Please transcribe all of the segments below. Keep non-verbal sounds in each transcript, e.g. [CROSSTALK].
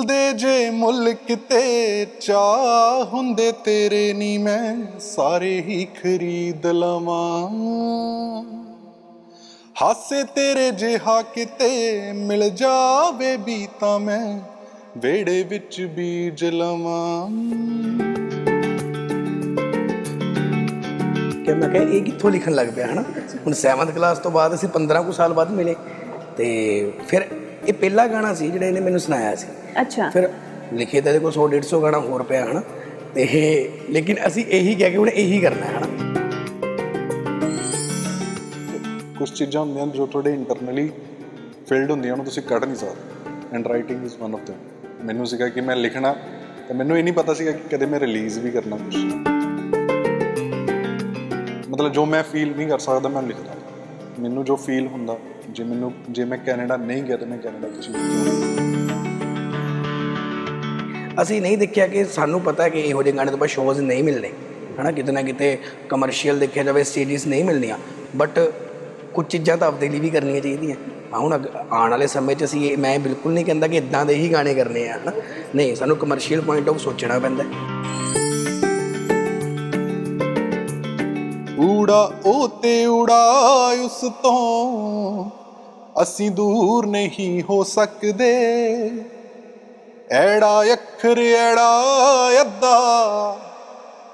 ਮਿਲਦੇ ਜੇ ਮੁੱਲ ਕਿਤੇ ਚਾ ਹੁੰਦੇ ਤੇਰੇ ਨਹੀਂ ਮੈਂ ਸਾਰੇ ਹੀ ਖਰੀਦ ਲਵਾਂ ਹਾਸੇ ਤੇਰੇ ਜਿਹਾ ਕਿਤੇ ਮਿਲ ਜਾਵੇ ਵੀ ਤਾਂ ਮੈਂ ਵੇੜੇ ਵਿੱਚ ਬੀਜ ਲਵਾਂ ਕਿ ਮੈਂ ਕਹੇ ਇਹ ਕਿੱਥੋਂ ਲਿਖਣ ਲੱਗ ਪਿਆ ਹਨਾ ਹੁਣ 7th ਕਲਾਸ ਤੋਂ ਬਾਅਦ ਅਸੀਂ 15 ਕੁ ਸਾਲ ਬਾਅਦ ਮਿਲੇ ਤੇ ਫਿਰ ਇਹ ਪਹਿਲਾ ਗਾਣਾ ਸੀ ਜਿਹੜਾ ਇਹਨੇ ਮੈਨੂੰ ਸੁਣਾਇਆ ਸੀ ਅੱਛਾ ਫਿਰ ਲਿਖੇ ਤਾਂ ਦੇਖੋ 100 150 ਗਾਣਾ ਹੋਰ ਪਿਆ ਹਨ ਤੇ ਲੇਕਿਨ ਅਸੀਂ ਇਹੀ ਕਹਿ ਕੇ ਹੁਣ ਇਹੀ ਕਰਨਾ ਹੈ ਹਨਾ ਕੁਝ ਚੀਜ਼ਾਂ ਹੁੰਦੀਆਂ ਜੋ ਤੁਹਾਡੇ ਇੰਟਰਨਲੀ ਫੀਲਡ ਹੁੰਦੀਆਂ ਉਹਨੂੰ ਤੁਸੀਂ ਕੱਢ ਨਹੀਂ ਸਕਦੇ and writing is one of them ਮੈਨੂੰ ਸੀਗਾ ਕਿ ਮੈਂ ਲਿਖਣਾ ਤੇ ਮੈਨੂੰ ਇਹ ਨਹੀਂ ਪਤਾ ਸੀਗਾ ਕਿ ਕਦੇ ਮੈਂ ਰਿਲੀਜ਼ ਵੀ ਕਰਨਾ ਕੁਝ ਮਤਲਬ ਜੋ ਮੈਂ ਫੀਲ ਨਹੀਂ ਕਰ ਸਕਦਾ ਮੈਂ ਲਿਖਦਾ ਮੈਨੂੰ ਜੋ ਫੀਲ ਹੁੰਦਾ ਜੇ ਮੈਨੂੰ ਜੇ ਮੈਂ ਕੈਨੇਡਾ ਨਹੀਂ ਗਿਆ ਤਾਂ ਮੈਂ ਕੈਨੇਡਾ ਕਿਉਂ ਅਸੀਂ ਨਹੀਂ ਦੇਖਿਆ ਕਿ ਸਾਨੂੰ ਪਤਾ ਹੈ ਕਿ ਇਹੋ ਜਿਹੇ ਗਾਣੇ ਤੋਂ ਬਾਅਦ ਸ਼ੋਜ਼ ਨਹੀਂ ਮਿਲਨੇ ਹਨਾ ਕਿਤੇ ਨਾ ਕਿਤੇ ਕਮਰਸ਼ੀਅਲ ਦੇਖਿਆ ਜਾਵੇ ਸੀਰੀਜ਼ ਨਹੀਂ ਮਿਲਨੀਆਂ ਬਟ ਕੁਝ ਚੀਜ਼ਾਂ ਤਾਂ ਆਪਦੇ ਲਈ ਵੀ ਕਰਨੀਆਂ ਚਾਹੀਦੀਆਂ ਹੁਣ ਆਉਣ ਵਾਲੇ ਸਮੇਂ 'ਚ ਅਸੀਂ ਮੈਂ ਬਿਲਕੁਲ ਨਹੀਂ ਕਹਿੰਦਾ ਕਿ ਇਦਾਂ ਦੇ ਹੀ ਗਾਣੇ ਕਰਨੇ ਆ ਹਨਾ ਨਹੀਂ ਸਾਨੂੰ ਕਮਰਸ਼ੀਅਲ ਪੁਆਇੰਟ ਆਫ ਸੋਚਣਾ ਪੈਂਦਾ ਊੜਾ ਉਹ ਤੇ ਉੜਾਇ ਉਸ ਤੋਂ ਅਸੀਂ ਦੂਰ ਨਹੀਂ ਹੋ ਸਕਦੇ ਐੜਾ ਅੱਖਰ ਐੜਾ ਅੱਦਾ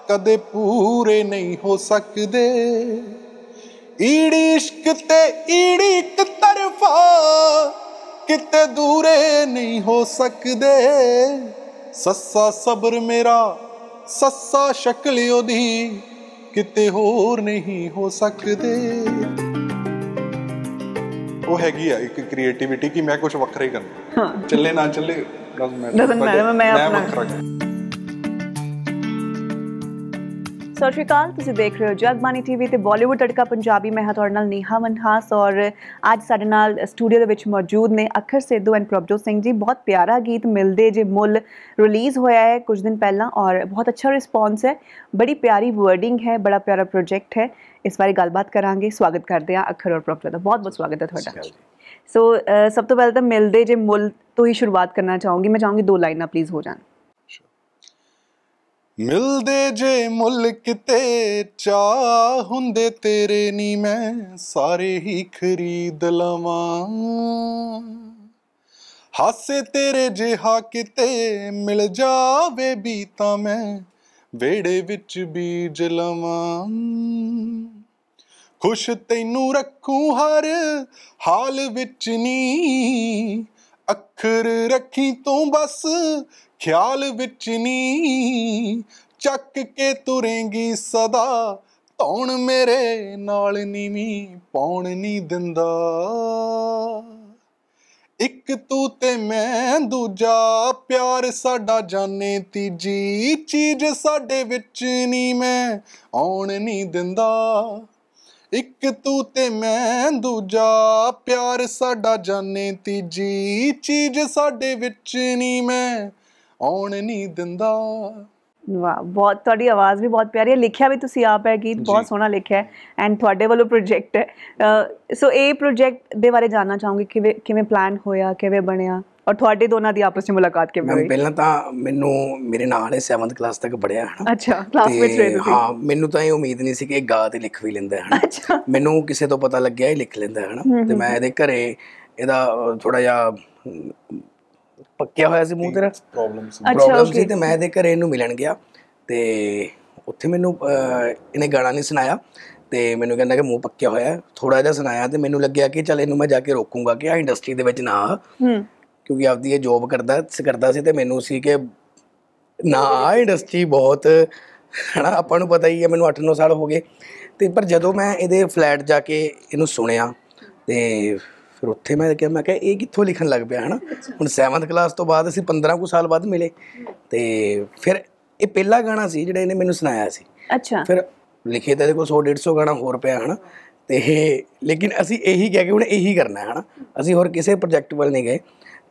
ਕਦੇ ਪੂਰੇ ਨਹੀਂ ਹੋ ਸਕਦੇ ਈੜੀ ਇਸ਼ਕ ਤੇ ਈੜੀ ਇੱਕ ਤਰਫਾ ਕਿਤੇ ਦੂਰੇ ਨਹੀਂ ਹੋ ਸਕਦੇ ਸੱਸਾ ਸਬਰ ਮੇਰਾ ਸੱਸਾ ਸ਼ਕਲ ਉਹਦੀ ਕਿਤੇ ਹੋਰ ਨਹੀਂ ਹੋ ਸਕਦੇ ਉਹ ਹੈਗੀ ਆ ਇੱਕ ਕ੍ਰੀਏਟੀਵਿਟੀ ਕਿ ਮੈਂ ਕੁਝ ਵੱਖਰਾ ਹੀ ਕਰਨਾ ਚੱਲੇ ਨਾ ਚੱਲੇ ਡਸਨਟ ਮੈਟਰ ਮੈਂ ਆਪਣਾ ਸਤਿ ਸ਼੍ਰੀ ਅਕਾਲ ਤੁਸੀਂ ਦੇਖ ਰਹੇ ਹੋ ਜਗਬਾਨੀ ਟੀਵੀ ਤੇ ਬਾਲੀਵੁੱਡ ਤੜਕਾ ਪੰਜਾਬੀ ਮੈਂ ਹਾਂ ਤੁਹਾਡੇ ਨਾਲ ਨੀਹਾ ਮਨਹਾਸ ਔਰ ਅੱਜ ਸਾਡੇ ਨਾਲ ਸਟੂਡੀਓ ਦੇ ਵਿੱਚ ਮੌਜੂਦ ਨੇ ਅਖਰ ਸਿੱਧੂ ਐਂਡ ਪ੍ਰਭਜੋਤ ਸਿੰਘ ਜੀ ਬਹੁਤ ਪਿਆਰਾ ਗੀਤ ਮਿਲਦੇ ਜੇ ਮੁੱਲ ਰਿਲੀਜ਼ ਹੋਇਆ ਹੈ ਕੁਝ ਦਿਨ ਪਹਿਲਾਂ ਔਰ ਬਹੁਤ ਅੱਛਾ ਰਿਸਪੌਂਸ ਹੈ ਬੜੀ ਪਿਆਰੀ ਵਰਡਿੰਗ ਹੈ ਬੜਾ ਪਿਆਰਾ ਪ੍ਰੋਜੈਕਟ ਹੈ ਇਸ ਬਾਰੇ ਗੱਲਬਾਤ ਕਰਾਂਗੇ ਸਵਾਗਤ ਕਰਦੇ ਹਾਂ ਅਖਰ ਔਰ ਪ੍ਰਭਜੋਤ ਦਾ ਬਹੁਤ ਬਹੁਤ ਸਵਾਗਤ ਹੈ ਤੁਹਾਡਾ ਸੋ ਸਭ ਤੋਂ ਪਹਿਲਾਂ ਤਾਂ ਮਿਲਦੇ ਜੇ ਮੁੱਲ ਤੋਂ ਹੀ ਸ਼ੁਰੂਆਤ ਕਰਨਾ ਚਾਹੂੰਗੀ ਮੈਂ ਚਾਹੂੰਗੀ ਦੋ ਲਾਈਨਾਂ ਪਲੀਜ਼ ਹੋ ਜਾਣ ਮਿਲਦੇ ਜੇ ਮੁੱਲ ਕਿਤੇ ਚਾ ਹੁੰਦੇ ਤੇਰੇ ਨੀ ਮੈਂ ਸਾਰੇ ਹੀ ਖਰੀਦ ਲਵਾਂ ਹਾਸੇ ਤੇਰੇ ਜਿਹਾ ਕਿਤੇ ਮਿਲ ਜਾਵੇ ਵੀ ਤਾਂ ਮੈਂ ਵੇੜੇ ਵਿੱਚ ਬੀਜ ਲਵਾਂ ਖੁਸ਼ ਤੈਨੂੰ ਰੱਖੂ ਹਰ ਹਾਲ ਵਿੱਚ ਨੀ ਅੱਖਰ ਰੱਖੀ ਤੂੰ ਬਸ ਖਿਆਲ ਵਿੱਚ ਨੀ ਚੱਕ ਕੇ ਤੁਰੇਂਗੀ ਸਦਾ ਧੌਣ ਮੇਰੇ ਨਾਲ ਨੀਵੀਂ ਪਾਉਣ ਨਹੀਂ ਦਿੰਦਾ ਇੱਕ ਤੂੰ ਤੇ ਮੈਂ ਦੂਜਾ ਪਿਆਰ ਸਾਡਾ ਜਾਣੇ ਤੀਜੀ ਚੀਜ਼ ਸਾਡੇ ਵਿੱਚ ਨਹੀਂ ਮੈਂ ਆਉਣ ਨਹੀਂ ਦਿੰਦਾ ਇੱਕ ਤੂੰ ਤੇ ਮੈਂ ਦੂਜਾ ਪਿਆਰ ਸਾਡਾ ਜਾਣੇ ਤੀਜੀ ਚੀਜ਼ ਸਾਡੇ ਵਿੱਚ ਨਹੀਂ ਮੈਂ ਆਉਣ ਨਹੀਂ ਦਿੰਦਾ ਵਾਹ ਬਹੁਤ ਤੁਹਾਡੀ ਆਵਾਜ਼ ਵੀ ਬਹੁਤ ਪਿਆਰੀ ਹੈ ਲਿਖਿਆ ਵੀ ਤੁਸੀਂ ਆਪ ਹੈ ਗੀਤ ਬਹੁਤ ਸੋਹਣਾ ਲਿਖਿਆ ਹੈ ਐਂਡ ਤੁਹਾਡੇ ਵੱਲੋਂ ਪ੍ਰੋਜੈਕਟ ਹੈ ਸੋ ਇਹ ਪ੍ਰੋਜੈਕਟ ਦੇ ਬਾਰੇ ਜਾਨਣਾ ਚਾਹੂੰਗੀ ਕਿਵੇਂ ਕਿਵੇਂ ਪਲਾਨ ਹੋਇਆ ਕਿਵੇਂ ਬਣਿਆ ਔਰ ਤੁਹਾਡੇ ਦੋਨਾਂ ਦੀ ਆਪਸ ਵਿੱਚ ਮੁਲਾਕਾਤ ਕਿਵੇਂ ਹੋਈ ਪਹਿਲਾਂ ਤਾਂ ਮੈਨੂੰ ਮੇਰੇ ਨਾਲ ਹੀ 7th ਕਲਾਸ ਤੱਕ ਪੜਿਆ ਹਨਾ ਅੱਛਾ ਕਲਾਸ ਵਿੱਚ ਰਹੇ ਤੁਸੀਂ ਹਾਂ ਮੈਨੂੰ ਤਾਂ ਇਹ ਉਮੀਦ ਨਹੀਂ ਸੀ ਕਿ ਗਾ ਤੇ ਲਿਖ ਵੀ ਲੈਂਦਾ ਹਨਾ ਮੈਨੂੰ ਕਿਸੇ ਤੋਂ ਪਤਾ ਲੱਗਿਆ ਇਹ ਲਿਖ ਲੈਂਦਾ ਹਨਾ ਤੇ ਮੈਂ ਇਹਦੇ ਘਰੇ ਇਹਦਾ ਥੋੜਾ ਜਿਹਾ ਪੱਕਿਆ ਹੋਇਆ ਸੀ ਮੂੰਹ ਤੇਰਾ ਪ੍ਰੋਬਲਮ ਸੀ ਪ੍ਰੋਬਲਮ ਸੀ ਤੇ ਮੈਂ ਇਹਦੇ ਘਰੇ ਇਹਨੂੰ ਮਿਲਣ ਗਿਆ ਤੇ ਉੱਥੇ ਮੈਨੂੰ ਇਹਨੇ ਗਾਣਾ ਨਹੀਂ ਸੁਣਾਇਆ ਤੇ ਮੈਨੂੰ ਕਹਿੰਦਾ ਕਿ ਮੂੰਹ ਪੱਕਿਆ ਹੋਇਆ ਥੋੜਾ ਜਿਹਾ ਸੁਣਾਇਆ ਤੇ ਮੈਨੂੰ ਲੱਗਿਆ ਕਿ ਚਲ ਇਹਨੂੰ ਮੈਂ ਜਾ ਕੇ ਰੋਕੂਗਾ ਕਿ ਆ ਇੰਡਸਟਰੀ ਦੇ ਵਿੱਚ ਨਾ ਹੂੰ ਕਿਉਂਕਿ ਆਪਦੀ ਇਹ ਜੌਬ ਕਰਦਾ ਕਰਦਾ ਸੀ ਤੇ ਮੈਨੂੰ ਸੀ ਕਿ ਨਾ ਆ ਇੰਡਸਟਰੀ ਬਹੁਤ ਹਨਾ ਆਪਾਂ ਨੂੰ ਪਤਾ ਹੀ ਹੈ ਮੈਨੂੰ 8-9 ਸਾਲ ਹੋ ਗਏ ਤੇ ਪਰ ਜਦੋਂ ਮੈਂ ਇਹਦੇ ਫਲੈਟ ਜਾ ਕੇ ਇਹਨੂੰ ਸੁਣਿਆ ਤੇ ਫਿਰ ਉੱਥੇ ਮੈਂ ਕਿਹਾ ਮੈਂ ਕਿਹਾ ਇਹ ਕਿੱਥੋਂ ਲਿਖਣ ਲੱਗ ਪਿਆ ਹਨਾ ਹੁਣ 7th ਕਲਾਸ ਤੋਂ ਬਾਅਦ ਅਸੀਂ 15 ਕੁ ਸਾਲ ਬਾਅਦ ਮਿਲੇ ਤੇ ਫਿਰ ਇਹ ਪਹਿਲਾ ਗਾਣਾ ਸੀ ਜਿਹੜਾ ਇਹਨੇ ਮੈਨੂੰ ਸੁਣਾਇਆ ਸੀ ਅੱਛਾ ਫਿਰ ਲਿਖੇ ਤਾਂ ਦੇਖੋ 100 150 ਗਾਣਾ ਹੋਰ ਪਿਆ ਹਨਾ ਤੇ ਲੇਕਿਨ ਅਸੀਂ ਇਹੀ ਕਹਿ ਕੇ ਹੁਣ ਇਹੀ ਕਰਨਾ ਹੈ ਹਨਾ ਅਸੀਂ ਹੋਰ ਕਿਸੇ ਪ੍ਰੋਜੈਕਟ ਵੱਲ ਨਹੀਂ ਗਏ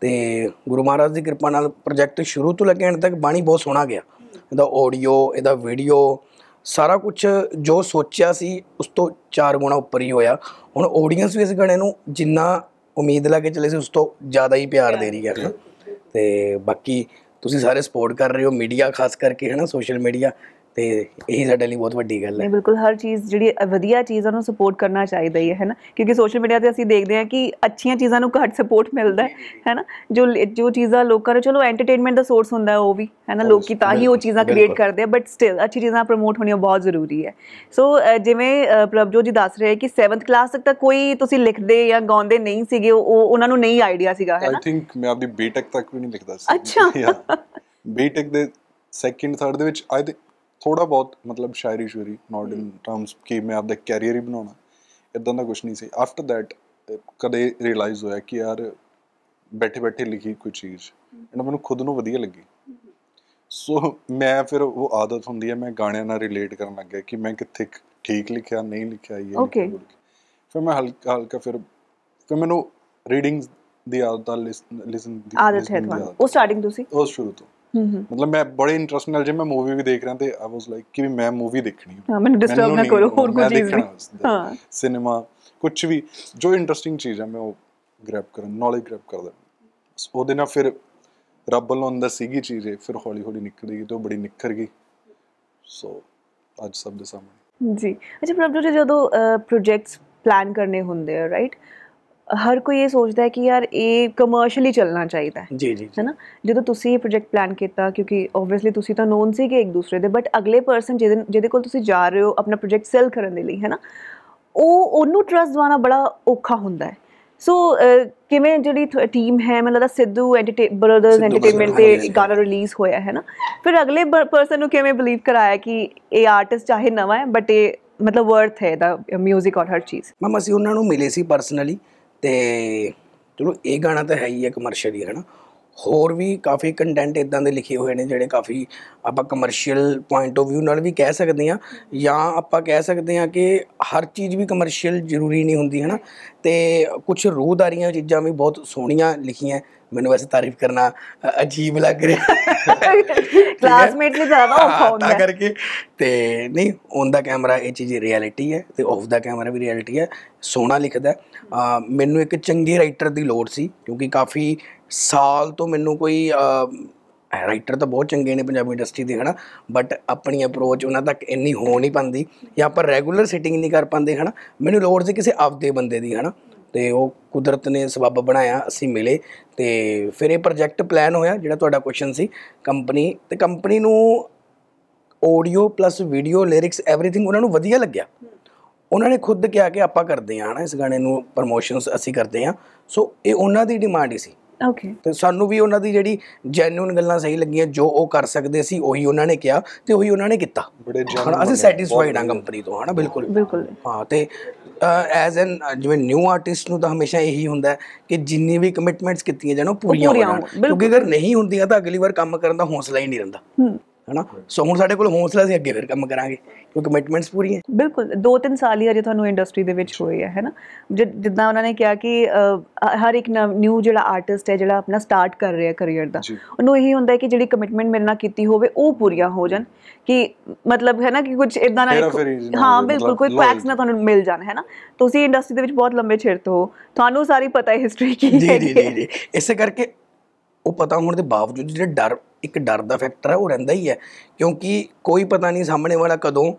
ਤੇ ਗੁਰੂ ਮਹਾਰਾਜ ਦੀ ਕਿਰਪਾ ਨਾਲ ਪ੍ਰੋਜੈਕਟ ਸ਼ੁਰੂ ਤੋਂ ਲੈ ਕੇ ਅੰਤ ਤੱਕ ਬਾਣੀ ਬਹੁਤ ਸੋਹਣਾ ਗਿਆ ਇਹਦਾ ਆਡੀਓ ਇਹਦਾ ਵੀਡੀਓ ਸਾਰਾ ਕੁਝ ਜੋ ਸੋਚਿਆ ਸੀ ਉਸ ਤੋਂ ਚਾਰ ਗੁਣਾ ਉੱਪਰ ਹੀ ਹੋਇਆ ਹੁਣ ਆਡੀਅנס ਵੀ ਇਸ ਗਾਣੇ ਨੂੰ ਜਿੰਨਾ ਉਮੀਦ ਲਾ ਕੇ ਚਲੇ ਸੀ ਉਸ ਤੋਂ ਜ਼ਿਆਦਾ ਹੀ ਪਿਆਰ ਦੇ ਰਹੀ ਹੈ ਤੇ ਬਾਕੀ ਤੁਸੀਂ ਸਾਰੇ ਸਪੋਰਟ ਕਰ ਰਹੇ ਹੋ ਮੀਡੀਆ ਖਾਸ ਕਰਕੇ ਹੈ ਨਾ ਸੋਸ਼ਲ ਮੀਡੀਆ ਤੇ ਇਹ ਸਾਡੇ ਲਈ ਬਹੁਤ ਵੱਡੀ ਗੱਲ ਹੈ ਬਿਲਕੁਲ ਹਰ ਚੀਜ਼ ਜਿਹੜੀ ਵਧੀਆ ਚੀਜ਼ ਉਹਨੂੰ ਸਪੋਰਟ ਕਰਨਾ ਚਾਹੀਦਾ ਹੀ ਹੈ ਨਾ ਕਿਉਂਕਿ ਸੋਸ਼ਲ ਮੀਡੀਆ ਤੇ ਅਸੀਂ ਦੇਖਦੇ ਹਾਂ ਕਿ ਅੱਛੀਆਂ ਚੀਜ਼ਾਂ ਨੂੰ ਘੱਟ ਸਪੋਰਟ ਮਿਲਦਾ ਹੈ ਹੈ ਨਾ ਜੋ ਜੋ ਚੀਜ਼ਾਂ ਲੋਕਾਂ ਨੂੰ ਚਲੋ ਐਂਟਰਟੇਨਮੈਂਟ ਦਾ ਸੋਰਸ ਹੁੰਦਾ ਹੈ ਉਹ ਵੀ ਹੈ ਨਾ ਲੋਕੀ ਤਾਂ ਹੀ ਉਹ ਚੀਜ਼ਾਂ ਕ੍ਰੀਏਟ ਕਰਦੇ ਆ ਬਟ ਸਟਿਲ ਅੱਛੀ ਚੀਜ਼ਾਂ ਪ੍ਰਮੋਟ ਹੋਣੀਆਂ ਬਹੁਤ ਜ਼ਰੂਰੀ ਹੈ ਸੋ ਜਿਵੇਂ ਪ੍ਰਭਜੋ ਜੀ ਦੱਸ ਰਹੇ ਕਿ 7th ਕਲਾਸ ਤੱਕ ਤਾਂ ਕੋਈ ਤੁਸੀਂ ਲਿਖਦੇ ਜਾਂ ਗਾਉਂਦੇ ਨਹੀਂ ਸੀਗੇ ਉਹ ਉਹਨਾਂ ਨੂੰ ਨਹੀਂ ਆਈਡੀਆ ਸੀਗਾ ਹੈ ਨਾ ਆਈ ਥਿੰਕ ਮੈਂ ਆਪਦੀ ਬੀਟੈਕ ਤੱਕ ਵੀ ਨਹੀਂ ਲਿਖਦਾ ਸੀ ਅੱਛਾ ਬੀਟੈਕ ਦੇ ਸੈਕਿੰਡ ਥਰਡ ਦੇ ਵਿੱਚ ਆਈ ਥੋੜਾ ਬਹੁਤ ਮਤਲਬ ਸ਼ਾਇਰੀ ਸ਼ੂਰੀ ਨਾਟ ਇਨ ਟਰਮਸ ਕਿ ਮੈਂ ਆਪਦਾ ਕੈਰੀਅਰ ਹੀ ਬਣਾਉਣਾ ਇਦਾਂ ਦਾ ਕੁਝ ਨਹੀਂ ਸੀ ਆਫਟਰ ਥੈਟ ਕਦੇ ਰਿਅਲਾਈਜ਼ ਹੋਇਆ ਕਿ ਯਾਰ ਬੈਠੇ ਬੈਠੇ ਲਿਖੀ ਕੋਈ ਚੀਜ਼ ਐਂਡ ਮੈਨੂੰ ਖੁਦ ਨੂੰ ਵਧੀਆ ਲੱਗੀ ਸੋ ਮੈਂ ਫਿਰ ਉਹ ਆਦਤ ਹੁੰਦੀ ਹੈ ਮੈਂ ਗਾਣਿਆਂ ਨਾਲ ਰਿਲੇਟ ਕਰਨ ਲੱਗ ਗਿਆ ਕਿ ਮੈਂ ਕਿੱਥੇ ਠੀਕ ਲਿਖਿਆ ਨਹੀਂ ਲਿਖਿਆ ਇਹ ਫਿਰ ਮੈਂ ਹਲਕਾ ਹਲਕਾ ਫਿਰ ਫਿਰ ਮੈਨੂੰ ਰੀਡਿੰਗਸ ਦੀ ਆਦਤ ਲਿਸਨ ਦੀ ਆਦਤ ਹੈ ਤੁਹਾਨੂੰ ਉਹ ਸਟਾਰਟਿੰਗ ਤੁਸੀਂ ਉਹ ਸ਼ੁਰੂ ਤੋਂ ਮਤਲਬ ਮੈਂ ਬੜੇ ਇੰਟਰਸਟ ਨਾਲ ਜੇ ਮੈਂ ਮੂਵੀ ਵੀ ਦੇਖ ਰਿਹਾ ਤੇ ਆ ਵਾਸ ਲਾਈਕ ਕਿ ਮੈਂ ਮੂਵੀ ਦੇਖਣੀ ਹਾਂ ਮੈਨੂੰ ਡਿਸਟਰਬ ਨਾ ਕਰੋ ਹੋਰ ਕੋਈ ਚੀਜ਼ ਨਹੀਂ ਹਾਂ ਸਿਨੇਮਾ ਕੁਝ ਵੀ ਜੋ ਇੰਟਰਸਟਿੰਗ ਚੀਜ਼ ਹੈ ਮੈਂ ਉਹ ਗ੍ਰੈਬ ਕਰਾਂ ਨੌਲੇਜ ਗ੍ਰੈਬ ਕਰਦਾ ਉਹਦੇ ਨਾਲ ਫਿਰ ਰੱਬ ਵੱਲੋਂ ਅੰਦਰ ਸੀਗੀ ਚੀਜ਼ ਫਿਰ ਹੌਲੀ ਹੌਲੀ ਨਿਕਲੀ ਤੇ ਉਹ ਬੜੀ ਨਿਕਰ ਗਈ ਸੋ ਅੱਜ ਸਭ ਦੇ ਸਾਹਮਣੇ ਜੀ ਅੱਛਾ ਪ੍ਰਭੂ ਜੀ ਜਦੋਂ ਪ੍ਰੋਜੈਕਟਸ ਪਲਾਨ ਕਰਨੇ ਹੁੰਦੇ ਆ ਰਾਈਟ ਹਰ ਕੋਈ ਇਹ ਸੋਚਦਾ ਹੈ ਕਿ ਯਾਰ ਇਹ ਕਮਰਸ਼ੀਅਲੀ ਚੱਲਣਾ ਚਾਹੀਦਾ ਹੈ ਜੀ ਜੀ ਹੈਨਾ ਜਦੋਂ ਤੁਸੀਂ ਇਹ ਪ੍ਰੋਜੈਕਟ ਪਲਾਨ ਕੀਤਾ ਕਿਉਂਕਿ ਆਬਵੀਅਸਲੀ ਤੁਸੀਂ ਤਾਂ ਨੋਨ ਸੀ ਕਿ ਇੱਕ ਦੂਸਰੇ ਦੇ ਬਟ ਅਗਲੇ ਪਰਸਨ ਜਿਹਦੇ ਜਿਹਦੇ ਕੋਲ ਤੁਸੀਂ ਜਾ ਰਹੇ ਹੋ ਆਪਣਾ ਪ੍ਰੋਜੈਕਟ ਸੈਲ ਕਰਨ ਦੇ ਲਈ ਹੈਨਾ ਉਹ ਉਹਨੂੰ ਟਰਸਟ ਦਵਾਣਾ ਬੜਾ ਔਖਾ ਹੁੰਦਾ ਹੈ ਸੋ ਕਿਵੇਂ ਜਿਹੜੀ ਟੀਮ ਹੈ ਮੈਨੂੰ ਲੱਗਦਾ ਸਿੱਧੂ ਬ੍ਰਦਰਸ ਐਂਟਰਟੇਨਮੈਂਟ ਤੇ ਗਾਣਾ ਰਿਲੀਜ਼ ਹੋਇਆ ਹੈ ਨਾ ਫਿਰ ਅਗਲੇ ਪਰਸਨ ਨੂੰ ਕਿਵੇਂ ਬਲੀਵ ਕਰਾਇਆ ਕਿ ਇਹ ਆਰਟਿਸਟ ਚਾਹੇ ਨਵਾਂ ਹੈ ਬਟ ਇਹ ਮਤਲਬ ਵਰਥ ਹੈ ਦਾ 뮤직 অর ਹਰ ਚੀਜ਼ ਮਮਾ ਅਸੀਂ ਉਹਨਾਂ ਨੂੰ ਮਿਲੇ ਸੀ ਪਰਸਨਲੀ ਤੇ ਚਲੋ ਇਹ ਗਾਣਾ ਤਾਂ ਹੈ ਹੀ ਹੈ ਕਮਰਸ਼ੀਅਲ ਹੀ ਹੈ ਨਾ ਹੋਰ ਵੀ ਕਾਫੀ ਕੰਟੈਂਟ ਇਦਾਂ ਦੇ ਲਿਖੇ ਹੋਏ ਨੇ ਜਿਹੜੇ ਕਾਫੀ ਆਪਾਂ ਕਮਰਸ਼ੀਅਲ ਪੁਆਇੰਟ ਆਫ View ਨਾਲ ਵੀ ਕਹਿ ਸਕਦੇ ਆ ਜਾਂ ਆਪਾਂ ਕਹਿ ਸਕਦੇ ਆ ਕਿ ਹਰ ਚੀਜ਼ ਵੀ ਕਮਰਸ਼ੀਅਲ ਜ਼ਰੂਰੀ ਨਹੀਂ ਹੁੰਦੀ ਹੈ ਨਾ ਤੇ ਕੁਝ ਰੂਹਦਾਰੀਆਂ ਚੀਜ਼ਾਂ ਵੀ ਬਹੁਤ ਸੋਹਣੀਆਂ ਲਿਖੀਆਂ ਮੈਨੂੰ ਵੈਸੇ ਤਾਰੀਫ ਕਰਨਾ ਅਜੀਬ ਲੱਗ ਰਿਹਾ ਕਲਾਸਮੇਟ ਲਈ ਜ਼ਿਆਦਾ ਔਖਾ ਹੁੰਦਾ ਤਾਂ ਕਰਕੇ ਤੇ ਨਹੀਂ ਔਨ ਦਾ ਕੈਮਰਾ ਇਹ ਚੀਜ਼ ਰਿਐਲਿਟੀ ਹੈ ਤੇ ਆਫ ਦਾ ਕੈਮਰਾ ਵੀ ਰਿਐਲਿਟੀ ਹੈ ਸੋਹਣਾ ਲਿਖਦਾ ਮੈਨੂੰ ਇੱਕ ਚੰਗੇ ਰਾਈਟਰ ਦੀ ਲੋੜ ਸੀ ਕਿਉਂਕਿ ਕਾਫੀ ਸਾਲ ਤੋਂ ਮੈਨੂੰ ਕੋਈ ਰਾਈਟਰ ਤਾਂ ਬਹੁਤ ਚੰਗੇ ਨੇ ਪੰਜਾਬੀ ਇੰਡਸਟਰੀ ਦੇ ਹਨਾ ਬਟ ਆਪਣੀ ਅਪਰੋਚ ਉਹਨਾਂ ਤੱਕ ਇੰਨੀ ਹੋ ਨਹੀਂ ਪੰਦੀ ਜਾਂ ਆਪਾਂ ਰੈਗੂਲਰ ਸੈਟਿੰਗ ਨਹੀਂ ਕਰ ਪੰਦੇ ਹਨਾ ਮੈਨੂੰ ਲੋੜ ਸੀ ਕਿਸੇ ਆਪਦੇ ਬੰਦੇ ਦੀ ਹਨਾ ਤੇ ਉਹ ਕੁਦਰਤ ਨੇ ਸਬਬ ਬਣਾਇਆ ਅਸੀਂ ਮਿਲੇ ਤੇ ਫਿਰ ਇਹ ਪ੍ਰੋਜੈਕਟ ਪਲਾਨ ਹੋਇਆ ਜਿਹੜਾ ਤੁਹਾਡਾ ਕੁਐਸਚਨ ਸੀ ਕੰਪਨੀ ਤੇ ਕੰਪਨੀ ਨੂੰ audio plus video lyrics everything ਉਹਨਾਂ ਨੂੰ ਵਧੀਆ ਲੱਗਿਆ ਉਹਨਾਂ ਨੇ ਖੁਦ ਕਿਹਾ ਕਿ ਆਪਾਂ ਕਰਦੇ ਆ ਇਸ ਗਾਣੇ ਨੂੰ ਪ੍ਰੋਮੋਸ਼ਨਸ ਅਸੀਂ ਕਰਦੇ ਆ ਸੋ ਇਹ ਉਹਨਾਂ ਦੀ ਡਿਮਾਂਡ ਹੀ ਸੀ ਓਕੇ ਤੇ ਸਾਨੂੰ ਵੀ ਉਹਨਾਂ ਦੀ ਜਿਹੜੀ ਜੈਨੂਨ ਗੱਲਾਂ ਸਹੀ ਲੱਗੀਆਂ ਜੋ ਉਹ ਕਰ ਸਕਦੇ ਸੀ ਉਹੀ ਉਹਨਾਂ ਨੇ ਕਿਹਾ ਤੇ ਉਹੀ ਉਹਨਾਂ ਨੇ ਕੀਤਾ ਬੜੇ ਅਸੀਂ ਸੈਟੀਸਫਾਈਡ ਆ ਕੰਪਨੀ ਤੋਂ ਹਨਾ ਬਿਲਕੁਲ ਬਿਲਕੁਲ ਹਾਂ ਤੇ ਐਜ਼ ਐਨ ਜਿਵੇਂ ਨਿਊ ਆਰਟਿਸਟ ਨੂੰ ਤਾਂ ਹਮੇਸ਼ਾ ਇਹੀ ਹੁੰਦਾ ਹੈ ਕਿ ਜਿੰਨੀ ਵੀ ਕਮਿਟਮੈਂਟਸ ਕੀਤੀਆਂ ਜਾਣ ਉਹ ਪੂਰੀਆਂ ਹੋਣ ਕਿਉਂਕਿ ਅਗਰ ਨਹੀਂ ਹੁੰਦੀਆਂ ਤਾਂ ਅਗਲੀ ਵਾਰ ਕੰਮ ਕਰਨ ਦਾ ਹੌਸਲਾ ਹੀ ਨਹੀਂ ਰਹਿੰਦਾ ਹਨਾ ਸੋ ਹੁਣ ਸਾਡੇ ਕੋਲ ਹੌਸਲਾ ਸੀ ਅੱਗੇ ਫਿਰ ਕੰਮ ਕਰਾਂਗੇ ਕਿਉਂਕਿ ਕਮਿਟਮੈਂਟਸ ਪੂਰੀਆਂ ਬਿਲਕੁਲ 2-3 ਸਾਲ ਹੀ ਅਜੇ ਤੁਹਾਨੂੰ ਇੰਡਸਟਰੀ ਦੇ ਵਿੱਚ ਹੋਏ ਹੈ ਹਨਾ ਜਿੱਦਾਂ ਉਹਨਾਂ ਨੇ ਕਿਹਾ ਕਿ ਹਰ ਇੱਕ ਨਿਊ ਜਿਹੜਾ ਆਰਟਿਸਟ ਹੈ ਜਿਹੜਾ ਆਪਣਾ ਸਟਾਰਟ ਕਰ ਰਿਹਾ ਕੈਰੀਅਰ ਦਾ ਉਹਨੂੰ ਇਹੀ ਹੁੰਦਾ ਹੈ ਕਿ ਜਿਹੜੀ ਕਮਿਟਮੈਂਟ ਮੇਰੇ ਨਾਲ ਕੀਤੀ ਹੋਵੇ ਉਹ ਪੂਰੀਆਂ ਹੋ ਜਾਣ ਕਿ ਮਤਲਬ ਹੈ ਨਾ ਕਿ ਕੁਝ ਇਦਾਂ ਨਾ ਹਾਂ ਬਿਲਕੁਲ ਕੋਈ ਕੁਐਕਸ ਨਾ ਤੁਹਾਨੂੰ ਮਿਲ ਜਾਣ ਹੈ ਨਾ ਤੁਸੀਂ ਇੰਡਸਟਰੀ ਦੇ ਵਿੱਚ ਬਹੁਤ ਲੰਬੇ ਛੇੜ ਤੋਂ ਤੁਹਾਨੂੰ ਸਾਰੀ ਪਤਾ ਹੈ ਹਿਸਟਰੀ ਕੀ ਹੈ ਜੀ ਜੀ ਜੀ ਇਸੇ ਕਰਕੇ ਉਹ ਪਤਾ ਹੋਣ ਦੇ ਬਾਵਜੂਦ ਜਿਹੜੇ ਡਰ ਇੱਕ ਡਰ ਦਾ ਫੈਕਟਰ ਹੈ ਉਹ ਰਹਿੰਦਾ ਹੀ ਹੈ ਕਿਉਂਕਿ ਕੋਈ ਪਤਾ ਨਹੀਂ ਸਾਹਮਣੇ ਵਾਲਾ ਕਦੋਂ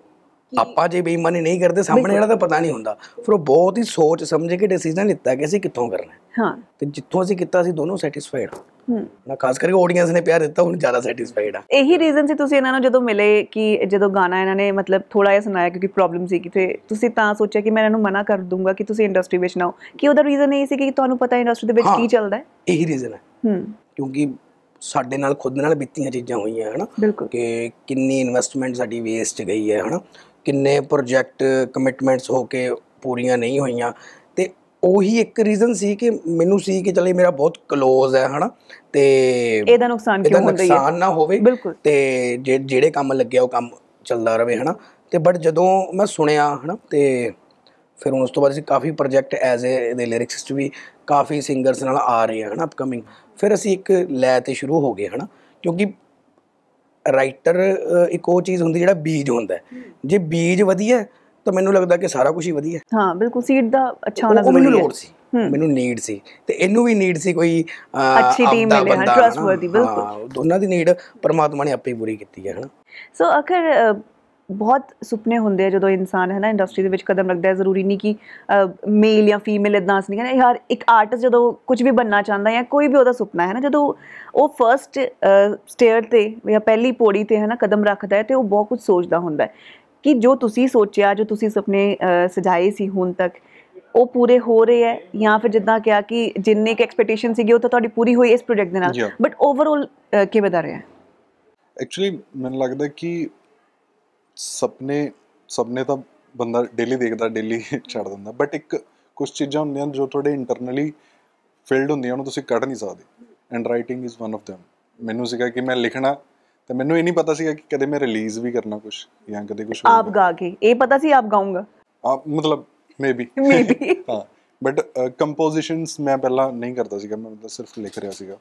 ਆਪਾਂ ਜੇ ਬੇਈਮਾਨੀ ਨਹੀਂ ਕਰਦੇ ਸਾਹਮਣੇ ਵਾਲਾ ਤਾਂ ਪਤਾ ਨਹੀਂ ਹੁੰਦਾ ਫਿਰ ਉਹ ਬਹੁਤ ਹੀ ਸੋਚ ਸਮਝ ਕੇ ਡਿਸੀਜਨ ਲਿੱਤਾ ਕਿ ਅਸੀਂ ਕਿੱਥੋਂ ਕਰਨਾ ਹੈ ਹਾਂ ਤੇ ਜਿੱਥੋਂ ਅਸੀਂ ਕੀਤਾ ਅਸੀਂ ਦੋਨੋਂ ਸੈਟੀਸਫਾਈਡ ਹਾਂ ਹੂੰ ਨਾ ਖਾਸ ਕਰਕੇ ਆਡੀਅנס ਨੇ ਪਿਆਰ ਦਿੱਤਾ ਹੁਣ ਜ਼ਿਆਦਾ ਸੈਟੀਸਫਾਈਡ ਆ ਇਹੀ ਰੀਜ਼ਨ ਸੀ ਤੁਸੀਂ ਇਹਨਾਂ ਨੂੰ ਜਦੋਂ ਮਿਲੇ ਕਿ ਜਦੋਂ ਗਾਣਾ ਇਹਨਾਂ ਨੇ ਮਤਲਬ ਥੋੜਾ ਜਿਹਾ ਸੁਣਾਇਆ ਕਿਉਂਕਿ ਪ੍ਰੋਬਲਮ ਸੀ ਕਿਤੇ ਤੁਸੀਂ ਤਾਂ ਸੋਚਿਆ ਕਿ ਮੈਂ ਇਹਨਾਂ ਨੂੰ ਮਨਾ ਕਰ ਦੂੰਗਾ ਕਿ ਤੁਸੀਂ ਇੰਡਸਟਰੀ ਵਿੱਚ ਨਾ ਹੋ ਕਿ ਉਹਦਾ ਰੀਜ਼ਨ ਇਹ ਸੀ ਕਿ ਤੁਹਾਨੂੰ ਪਤਾ ਇੰਡਸਟਰੀ ਦੇ ਵਿੱਚ ਕੀ ਚੱਲਦਾ ਹੈ ਇਹੀ ਰੀਜ਼ਨ ਹੈ ਹੂੰ ਕਿਉਂਕਿ ਸਾਡੇ ਨਾਲ ਖੁਦ ਨਾਲ ਬੀਤੀਆਂ ਚੀਜ਼ਾਂ ਹੋਈਆਂ ਹਨਾ ਕਿ ਕਿੰਨੀ ਇਨਵੈਸਟਮੈਂਟ ਸਾਡੀ ਵੇਸਟ ਗਈ ਹੈ ਹਨਾ ਕਿੰਨੇ ਪ੍ਰੋਜੈਕਟ ਕਮਿਟਮੈਂਟਸ ਹੋ ਕੇ ਪੂਰੀਆਂ ਨਹੀਂ ਹੋਈਆਂ ਤੇ ਉਹੀ ਇੱਕ ਰੀਜ਼ਨ ਸੀ ਕਿ ਮੈਨੂੰ ਸੀ ਕਿ ਚਲੇ ਮੇਰਾ ਬਹੁਤ ਕਲੋਜ਼ ਹੈ ਹਨਾ ਤੇ ਇਹਦਾ ਨੁਕਸਾਨ ਕਿਉਂ ਹੁੰਦਾ ਹੈ ਨੁਕਸਾਨ ਨਾ ਹੋਵੇ ਤੇ ਜਿਹੜੇ ਕੰਮ ਲੱਗਿਆ ਉਹ ਕੰਮ ਚੱਲਦਾ ਰਹੇ ਹਨਾ ਤੇ ਬਟ ਜਦੋਂ ਮੈਂ ਸੁਣਿਆ ਹਨਾ ਤੇ ਫਿਰ ਉਸ ਤੋਂ ਬਾਅਦ ਸੀ ਕਾਫੀ ਪ੍ਰੋਜੈਕਟ ਐਜ਼ ਏ ਦੇ ਲਿਰਿਕਸਟ ਵੀ ਕਾਫੀ ਸਿੰਗਰਸ ਨਾਲ ਆ ਰਹੇ ਹਨ ਅਪਕਮਿੰਗ ਫਿਰ ਅਸੀਂ ਇੱਕ ਲੈ ਤੇ ਸ਼ੁਰੂ ਹੋ ਗਏ ਹਨਾ ਕਿਉਂਕਿ ਰਾਈਟਰ ਇੱਕ ਉਹ ਚੀਜ਼ ਹੁੰਦੀ ਜਿਹੜਾ ਬੀਜ ਹੁੰਦਾ ਜੇ ਬੀਜ ਵਧੀਆ ਤਾਂ ਮੈਨੂੰ ਲੱਗਦਾ ਕਿ ਸਾਰਾ ਕੁਝ ਹੀ ਵਧੀਆ ਹਾਂ ਬਿਲਕੁਲ ਸੀਡ ਦਾ ਅੱਛਾ ਹੋਣਾ ਜ਼ਰੂਰੀ ਹੈ ਮੈਨੂੰ ਲੋੜ ਸੀ ਮੈਨੂੰ ਨੀਡ ਸੀ ਤੇ ਇਹਨੂੰ ਵੀ ਨੀਡ ਸੀ ਕੋਈ ਅੱਛੀ ਟੀਮ ਮਿਲੇ ਹਾਂ ਟਰਸਟਵਰਦੀ ਬਿਲਕੁਲ ਦੋਨਾਂ ਦੀ ਨੀਡ ਪਰਮਾਤਮਾ ਨੇ ਆਪੇ ਪੂਰੀ ਕੀਤੀ ਹੈ ਹਨਾ ਸੋ ਅਖਰ ਬਹੁਤ ਸੁਪਨੇ ਹੁੰਦੇ ਆ ਜਦੋਂ ਇਨਸਾਨ ਹੈ ਨਾ ਇੰਡਸਟਰੀ ਦੇ ਵਿੱਚ ਕਦਮ ਰੱਖਦਾ ਹੈ ਜ਼ਰੂਰੀ ਨਹੀਂ ਕਿ ਮੇਲ ਜਾਂ ਫੀਮੇਲ ਇਦਾਂ ਅਸਲੀ ਹੈ ਹਰ ਇੱਕ ਆਰਟਿਸਟ ਜਦੋਂ ਕੁਝ ਵੀ ਬੰਨਣਾ ਚਾਹੁੰਦਾ ਹੈ ਕੋਈ ਵੀ ਉਹਦਾ ਸੁਪਨਾ ਹੈ ਨਾ ਜਦੋਂ ਉਹ ਫਰਸਟ ਸਟੇਅਰ ਤੇ ਜਾਂ ਪਹਿਲੀ ਪੌੜੀ ਤੇ ਹੈ ਨਾ ਕਦਮ ਰੱਖਦਾ ਹੈ ਤੇ ਉਹ ਬਹੁਤ ਕੁਝ ਸੋਚਦਾ ਹੁੰਦਾ ਹੈ ਕਿ ਜੋ ਤੁਸੀਂ ਸੋਚਿਆ ਜੋ ਤੁਸੀਂ ਸੁਪਨੇ ਸਜਾਏ ਸੀ ਹੁਣ ਤੱਕ ਉਹ ਪੂਰੇ ਹੋ ਰਹੇ ਹੈ ਜਾਂ ਫਿਰ ਜਿੱਦਾਂ ਕਿਹਾ ਕਿ ਜਿੰਨੇ ਕਿ ਐਕਸਪੈਕਟੇਸ਼ਨ ਸੀਗੀ ਉਹ ਤਾਂ ਤੁਹਾਡੀ ਪੂਰੀ ਹੋਈ ਇਸ ਪ੍ਰੋਜੈਕਟ ਦੇ ਨਾਲ ਬਟ ਓਵਰਆਲ ਕਿਵੇਂ ਦਾ ਰਿਹਾ ਐਕਚੁਅਲੀ ਮੈਨੂੰ ਲੱਗਦਾ ਕਿ ਸੁਪਨੇ ਸੁਪਨੇ ਤਾਂ ਬੰਦਾ ਡੇਲੀ ਦੇਖਦਾ ਡੇਲੀ [LAUGHS] ਛੱਡ ਦਿੰਦਾ ਬਟ ਇੱਕ ਕੁਝ ਚੀਜ਼ਾਂ ਹੁੰਦੀਆਂ ਜੋ ਤੁਹਾਡੇ ਇੰਟਰਨਲੀ ਫਿਲਡ ਹੁੰਦੀਆਂ ਉਹਨੂੰ ਤੁਸੀਂ ਕੱਢ ਨਹੀਂ ਸਕਦੇ and writing is one of them ਮੈਨੂੰ ਸੀਗਾ ਕਿ ਮੈਂ ਲਿਖਣਾ ਤੇ ਮੈਨੂੰ ਇਹ ਨਹੀਂ ਪਤਾ ਸੀਗਾ ਕਿ ਕਦੇ ਮੈਂ ਰਿਲੀਜ਼ ਵੀ ਕਰਨਾ ਕੁਝ ਜਾਂ ਕਦੇ ਕੁਝ ਆਪ ਗਾ ਕੇ ਇਹ ਪਤਾ ਸੀ ਆਪ ਗਾਉਂਗਾ ਆਪ ਮਤਲਬ ਮੇਬੀ ਮੇਬੀ [LAUGHS] [LAUGHS] ਹਾਂ ਬਟ ਕੰਪੋਜੀਸ਼ਨਸ ਮੈਂ ਪਹਿਲਾਂ ਨਹੀਂ ਕਰਦਾ ਸੀਗਾ ਮੈਂ ਮਤਲਬ ਸਿਰਫ ਲਿਖ ਰਿਹਾ ਸੀਗਾ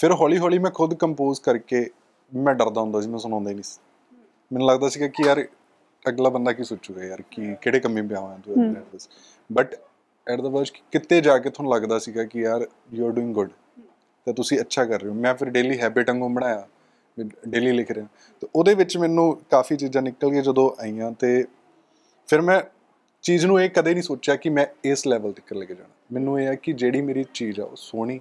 ਫਿਰ ਹੌਲੀ ਹੌਲੀ ਮੈਂ ਖੁਦ ਕੰਪੋਜ਼ ਕਰਕੇ ਮੈਂ ਡਰਦਾ ਹੁੰਦਾ ਸੀ ਮੈਂ ਸੁਣਾਉਂਦਾ ਹੀ ਨਹੀਂ ਸੀ ਮੈਨੂੰ ਲੱਗਦਾ ਸੀਗਾ ਕਿ ਯਾਰ ਅਗਲਾ ਬੰਦਾ ਕੀ ਸੋਚੂਗਾ ਯਾਰ ਕਿ ਕਿਹੜੇ ਕੰਮੇ ਹੋਇਆ ਤੂੰ ਬਸ ਬਟ ਐਟ ਦਾ ਵਰਸ ਕਿਤੇ ਜਾ ਕੇ ਤੁਹਾਨੂੰ ਲੱਗਦਾ ਸੀਗਾ ਕਿ ਯਾਰ ਯੂ ਆਰ ਡੂਇੰਗ ਗੁੱਡ ਤਾਂ ਤੁਸੀਂ ਅੱਛਾ ਕਰ ਰਹੇ ਹੋ ਮੈਂ ਫਿਰ ਡੇਲੀ ਹੈਬਿਟ ਵਾਂਗੂ ਬਣਾਇਆ ਡੇਲੀ ਲਿਖ ਰਿਹਾ ਤੇ ਉਹਦੇ ਵਿੱਚ ਮੈਨੂੰ ਕਾਫੀ ਚੀਜ਼ਾਂ ਨਿਕਲ ਗਈਆਂ ਜਦੋਂ ਆਈਆਂ ਤੇ ਫਿਰ ਮੈਂ ਚੀਜ਼ ਨੂੰ ਇਹ ਕਦੇ ਨਹੀਂ ਸੋਚਿਆ ਕਿ ਮੈਂ ਇਸ ਲੈਵਲ ਤੱਕ ਲੈ ਕੇ ਜਾਣਾ ਮੈਨੂੰ ਇਹ ਹੈ ਕਿ ਜਿਹੜੀ ਮੇਰੀ ਚੀਜ਼ ਆ ਉਹ ਸੋਹਣੀ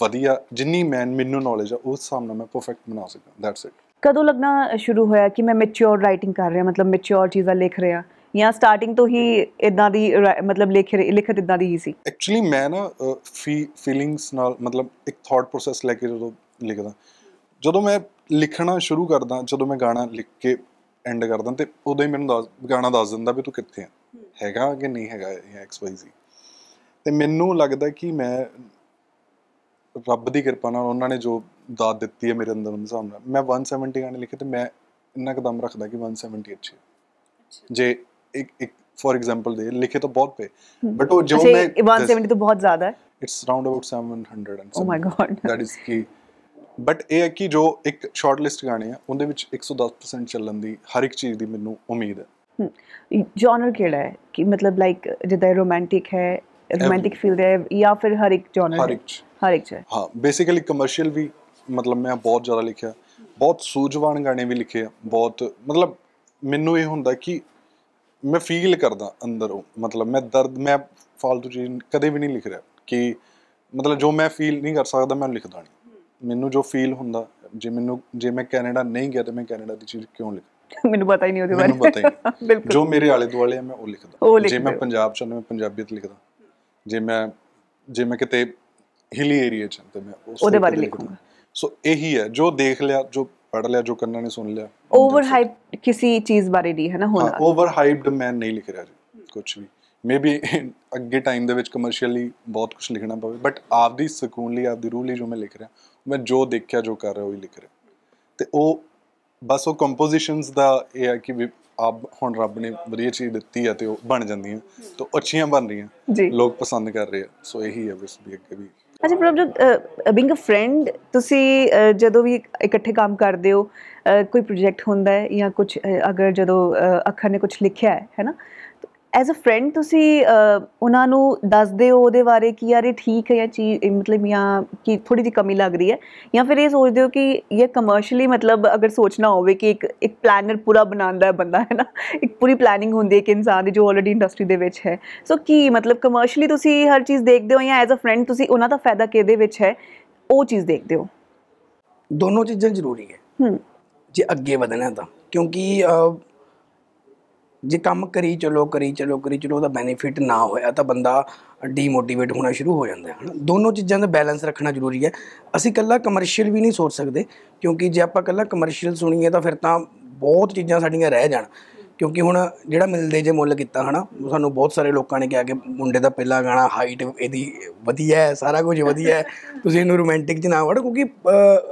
ਵਧੀਆ ਜਿੰਨੀ ਮੈਨ ਮੈਨੂੰ ਨੌਲੇਜ ਆ ਉਸ ਹਿਸਾਬ ਨਾਲ ਮੈਂ ਪਰਫੈਕਟ ਬਣਾ ਸਕਦਾ ਦੈਟਸ ਇਟ ਕਦੋਂ ਲੱਗਣਾ ਸ਼ੁਰੂ ਹੋਇਆ ਕਿ ਮੈਂ ਮੈਚੁਰ ਰਾਈਟਿੰਗ ਕਰ ਰਿਹਾ ਮਤਲਬ ਮੈਚੁਰ ਚੀਜ਼ਾਂ ਲਿਖ ਰਿਹਾ ਜਾਂ ਸਟਾਰਟਿੰਗ ਤੋਂ ਹੀ ਇਦਾਂ ਦੀ ਮਤਲਬ ਲਿਖ ਲਿਖਤ ਇਦਾਂ ਦੀ ਹੀ ਸੀ ਐਕਚੁਅਲੀ ਮੈਂ ਨਾ ਫੀਲਿੰਗਸ ਨਾਲ ਮਤਲਬ ਇੱਕ ਥਾਟ ਪ੍ਰੋਸੈਸ ਲੈ ਕੇ ਜਦੋਂ ਲਿਖਦਾ ਜਦੋਂ ਮੈਂ ਲਿਖਣਾ ਸ਼ੁਰੂ ਕਰਦਾ ਜਦੋਂ ਮੈਂ ਗਾਣਾ ਲਿਖ ਕੇ ਐਂਡ ਕਰਦਾ ਤੇ ਉਦੋਂ ਹੀ ਮੈਨੂੰ ਗਾਣਾ ਦੱਸ ਦਿੰਦਾ ਵੀ ਤੂੰ ਕਿੱਥੇ ਹੈ ਹੈਗਾ ਕਿ ਨਹੀਂ ਹੈਗਾ ਇਹ ਐਕਸ ਵਾਈ ਜ਼ੀ ਤੇ ਮੈਨੂੰ ਲੱਗਦਾ ਕਿ ਮੈਂ ਰੱਬ ਦੀ ਕਿਰਪਾ ਨਾਲ ਉਹਨਾਂ ਨੇ ਜੋ ਦਾਤ ਦਿੱਤੀ ਹੈ ਮੇਰੇ ਅੰਦਰ ਨੂੰ ਸਾਹਮਣਾ ਮੈਂ 170 ਗਾਣੇ ਲਿਖੇ ਤੇ ਮੈਂ ਇੰਨਾ ਕਦਮ ਰੱਖਦਾ ਕਿ 170 ਅੱਛੇ ਜੇ ਇੱਕ ਇੱਕ ਫੋਰ ਐਗਜ਼ਾਮਪਲ ਦੇ ਲਿਖੇ ਤਾਂ ਬਹੁਤ ਪਏ ਬਟ ਉਹ ਜੋ ਮੈਂ 170 ਤੋਂ ਬਹੁਤ ਜ਼ਿਆਦਾ ਹੈ it's round about 700 and oh my God that is ਕੀ ਬਟ ਇਹ ਹੈ ਕਿ ਜੋ ਇੱਕ ਸ਼ਾਰਟ ਲਿਸਟ ਗਾਣੇ ਆ ਉਹਦੇ ਵਿੱਚ 110% ਚੱਲਣ ਦੀ ਹਰ ਇੱਕ ਚੀਜ਼ ਦੀ ਮੈਨੂੰ ਉਮੀਦ ਹੈ ਜਨਰ ਕਿਹੜਾ ਹੈ ਕਿ ਮਤਲਬ ਲਾਈਕ ਜਿੱਦਾਂ ਰੋਮਾਂਟਿਕ ਹੈ ਰੋਮਾਂਟਿਕ ਫੀਲ ਹੈ ਜਾਂ ਫਿਰ ਹਰ ਇੱਕ ਜਨਰ ਹਰ ਇੱਕ ਹਰ ਇੱਕ ਹਾਂ ਬੇਸਿਕਲੀ ਕਮਰਸ਼ੀਅਲ ਵੀ ਮਤਲਬ ਮੈਂ ਬਹੁਤ ਜ਼ਿਆਦਾ ਲਿਖਿਆ ਬਹੁਤ ਸੂਝਵਾਨ ਗਾਣੇ ਵੀ ਲਿਖੇ ਆ ਬਹੁਤ ਮਤਲਬ ਮੈਨੂੰ ਇਹ ਹੁੰਦਾ ਕਿ ਮੈਂ ਫੀਲ ਕਰਦਾ ਅੰਦਰੋਂ ਮਤਲਬ ਮੈਂ ਦਰਦ ਮੈਂ ਫਾਲਤੂ ਚੀਜ਼ ਕਦੇ ਵੀ ਨਹੀਂ ਲਿਖ ਰਿਹਾ ਕਿ ਮਤਲਬ ਜੋ ਮੈਂ ਫੀਲ ਨਹੀਂ ਕਰ ਸਕਦਾ ਮੈਂ ਲਿਖਦਾ ਨਹੀਂ ਮੈਨੂੰ ਜੋ ਫੀਲ ਹੁੰਦਾ ਜੇ ਮੈਨੂੰ ਜੇ ਮੈਂ ਕੈਨੇਡਾ ਨਹੀਂ ਗਿਆ ਤੇ ਮੈਂ ਕੈਨੇਡਾ ਦੀ ਚੀਜ਼ ਕਿਉਂ ਲਿਖਾਂ ਮੈਨੂੰ ਪਤਾ ਹੀ ਨਹੀਂ ਉਹਦੇ ਬਾਰੇ ਬਿਲਕੁਲ ਜੋ ਮੇਰੇ ਆਲੇ ਦੁਆਲੇ ਹੈ ਮੈਂ ਉਹ ਲਿਖਦਾ ਜੇ ਮੈਂ ਪੰਜਾਬ ਚ ਮੈਂ ਪੰਜਾਬੀਤ ਲਿਖਦਾ ਜੇ ਮੈਂ ਜੇ ਮੈਂ ਕਿਤੇ ਹਿਲੀ ਏਰੀਆ ਚ ਤੇ ਮੈਂ ਉਹਦੇ ਬਾਰੇ ਲਿਖੂਗਾ ਸੋ ਇਹੀ ਹੈ ਜੋ ਦੇਖ ਲਿਆ ਜੋ ਪੜ ਲਿਆ ਜੋ ਕੰਨਾਂ ਨੇ ਸੁਣ ਲਿਆ ਓਵਰ ਹਾਈਪ ਕਿਸੇ ਚੀਜ਼ ਬਾਰੇ ਨਹੀਂ ਹੈ ਨਾ ਹੋਣਾ ਓਵਰ ਹਾਈਪਡ ਮੈਂ ਨਹੀਂ ਲਿਖ ਰਿਹਾ ਜੀ ਕੁਝ ਵੀ ਮੇਬੀ [LAUGHS] ਅੱਗੇ ਟਾਈਮ ਦੇ ਵਿੱਚ ਕਮਰਸ਼ੀਅਲੀ ਬਹੁਤ ਕੁਝ ਲਿਖਣਾ ਪਵੇ ਬਟ ਆਪਦੀ ਸਕੂਨ ਲਈ ਆਪਦੀ ਰੂਹ ਲਈ ਜੋ ਮੈਂ ਲਿਖ ਰਿਹਾ ਮੈਂ ਜੋ ਦੇਖਿਆ ਜੋ ਕਰ ਰਿਹਾ ਉਹ ਹੀ ਲਿਖ ਰਿਹਾ ਤੇ ਉਹ ਬਸ ਉਹ ਕੰਪੋਜੀਸ਼ਨਸ ਦਾ ਇਹ ਹੈ ਕਿ ਆਪ ਹੁਣ ਰੱਬ ਨੇ ਵਧੀਆ ਚੀਜ਼ ਦਿੱਤੀ ਆ ਤੇ ਉਹ ਬਣ ਜਾਂਦੀਆਂ ਤੇ ਅੱਛੀਆਂ ਬਣ ਰਹੀਆਂ ਲੋਕ ਪਸੰਦ ਕਰ ਰਹੇ ਆ ਸੋ ਇਹੀ ਹੈ ਬਸ ਵੀ ਅੱਗੇ ਵੀ ਅੱਛਾ ਪ੍ਰਭਜੋਤ ਬੀਇੰਗ ਅ ਫਰੈਂਡ ਤੁਸੀਂ ਜਦੋਂ ਵੀ ਇਕੱਠੇ ਕੰਮ ਕਰਦੇ ਹੋ ਕੋਈ ਪ੍ਰੋਜੈਕਟ ਹੁੰਦਾ ਹੈ ਜਾਂ ਕੁਝ ਅਗਰ ਜਦੋਂ ਅੱਖਰ ਨੇ ਕੁਝ ਲਿਖਿਆ ਹੈ ਹੈਨਾ ਐਜ਼ ਅ ਫਰੈਂਡ ਤੁਸੀਂ ਉਹਨਾਂ ਨੂੰ ਦੱਸਦੇ ਹੋ ਉਹਦੇ ਬਾਰੇ ਕਿ ਯਾਰ ਇਹ ਠੀਕ ਹੈ ਜਾਂ ਚੀਜ਼ ਮਤਲਬ ਜਾਂ ਕਿ ਥੋੜੀ ਜਿਹੀ ਕਮੀ ਲੱਗ ਰਹੀ ਹੈ ਜਾਂ ਫਿਰ ਇਹ ਸੋਚਦੇ ਹੋ ਕਿ ਇਹ ਕਮਰਸ਼ੀਅਲੀ ਮਤਲਬ ਅਗਰ ਸੋਚਣਾ ਹੋਵੇ ਕਿ ਇੱਕ ਇੱਕ ਪਲੈਨਰ ਪੂਰਾ ਬਣਾਉਂਦਾ ਹੈ ਬੰਦਾ ਹੈ ਨਾ ਇੱਕ ਪੂਰੀ ਪਲੈਨਿੰਗ ਹੁੰਦੀ ਹੈ ਕਿ ਇਨਸਾਨ ਦੀ ਜੋ ਆਲਰੇਡੀ ਇੰਡਸਟਰੀ ਦੇ ਵਿੱਚ ਹੈ ਸੋ ਕੀ ਮਤਲਬ ਕਮਰਸ਼ੀਅਲੀ ਤੁਸੀਂ ਹਰ ਚੀਜ਼ ਦੇਖਦੇ ਹੋ ਜਾਂ ਐਜ਼ ਅ ਫਰੈਂਡ ਤੁਸੀਂ ਉਹਨਾਂ ਦਾ ਫਾਇਦਾ ਕਿਹਦੇ ਵਿੱਚ ਹੈ ਉਹ ਚੀਜ਼ ਦੇਖਦੇ ਹੋ ਦੋਨੋਂ ਚੀਜ਼ਾਂ ਜ਼ਰੂਰੀ ਹੈ ਹੂੰ ਜੇ ਅੱਗੇ ਵਧਣਾ ਤਾਂ ਕਿਉਂਕਿ ਜੇ ਕੰਮ ਕਰੀ ਚਲੋ ਕਰੀ ਚਲੋ ਕਰੀ ਚਲੋ ਉਹਦਾ ਬੈਨੀਫਿਟ ਨਾ ਹੋਇਆ ਤਾਂ ਬੰਦਾ ਡੀਮੋਟੀਵੇਟ ਹੋਣਾ ਸ਼ੁਰੂ ਹੋ ਜਾਂਦਾ ਹੈ ਹਨਾ ਦੋਨੋਂ ਚੀਜ਼ਾਂ ਦਾ ਬੈਲੈਂਸ ਰੱਖਣਾ ਜ਼ਰੂਰੀ ਹੈ ਅਸੀਂ ਕੱਲਾ ਕਮਰਸ਼ੀਅਲ ਵੀ ਨਹੀਂ ਸੋਚ ਸਕਦੇ ਕਿਉਂਕਿ ਜੇ ਆਪਾਂ ਕੱਲਾ ਕਮਰਸ਼ੀਅਲ ਸੁਣੀਏ ਤਾਂ ਫਿਰ ਤਾਂ ਬਹੁਤ ਚੀਜ਼ਾਂ ਸਾਡੀਆਂ ਰਹਿ ਜਾਣ ਕਿਉਂਕਿ ਹੁਣ ਜਿਹੜਾ ਮਿਲਦੇ ਜੇ ਮੁੱਲ ਕੀਤਾ ਹਨਾ ਸਾਨੂੰ ਬਹੁਤ ਸਾਰੇ ਲੋਕਾਂ ਨੇ ਕਿਹਾ ਕਿ ਮੁੰਡੇ ਦਾ ਪਹਿਲਾ ਗਾਣਾ ਹਾਈਟ ਇਹਦੀ ਵਧੀਆ ਹੈ ਸਾਰਾ ਕੁਝ ਵਧੀਆ ਹੈ [LAUGHS] ਤੁਸੀਂ ਇਹਨੂੰ ਰੋਮਾਂਟਿਕ 'ਚ ਨਾ ਵੜੋ ਕਿਉਂਕਿ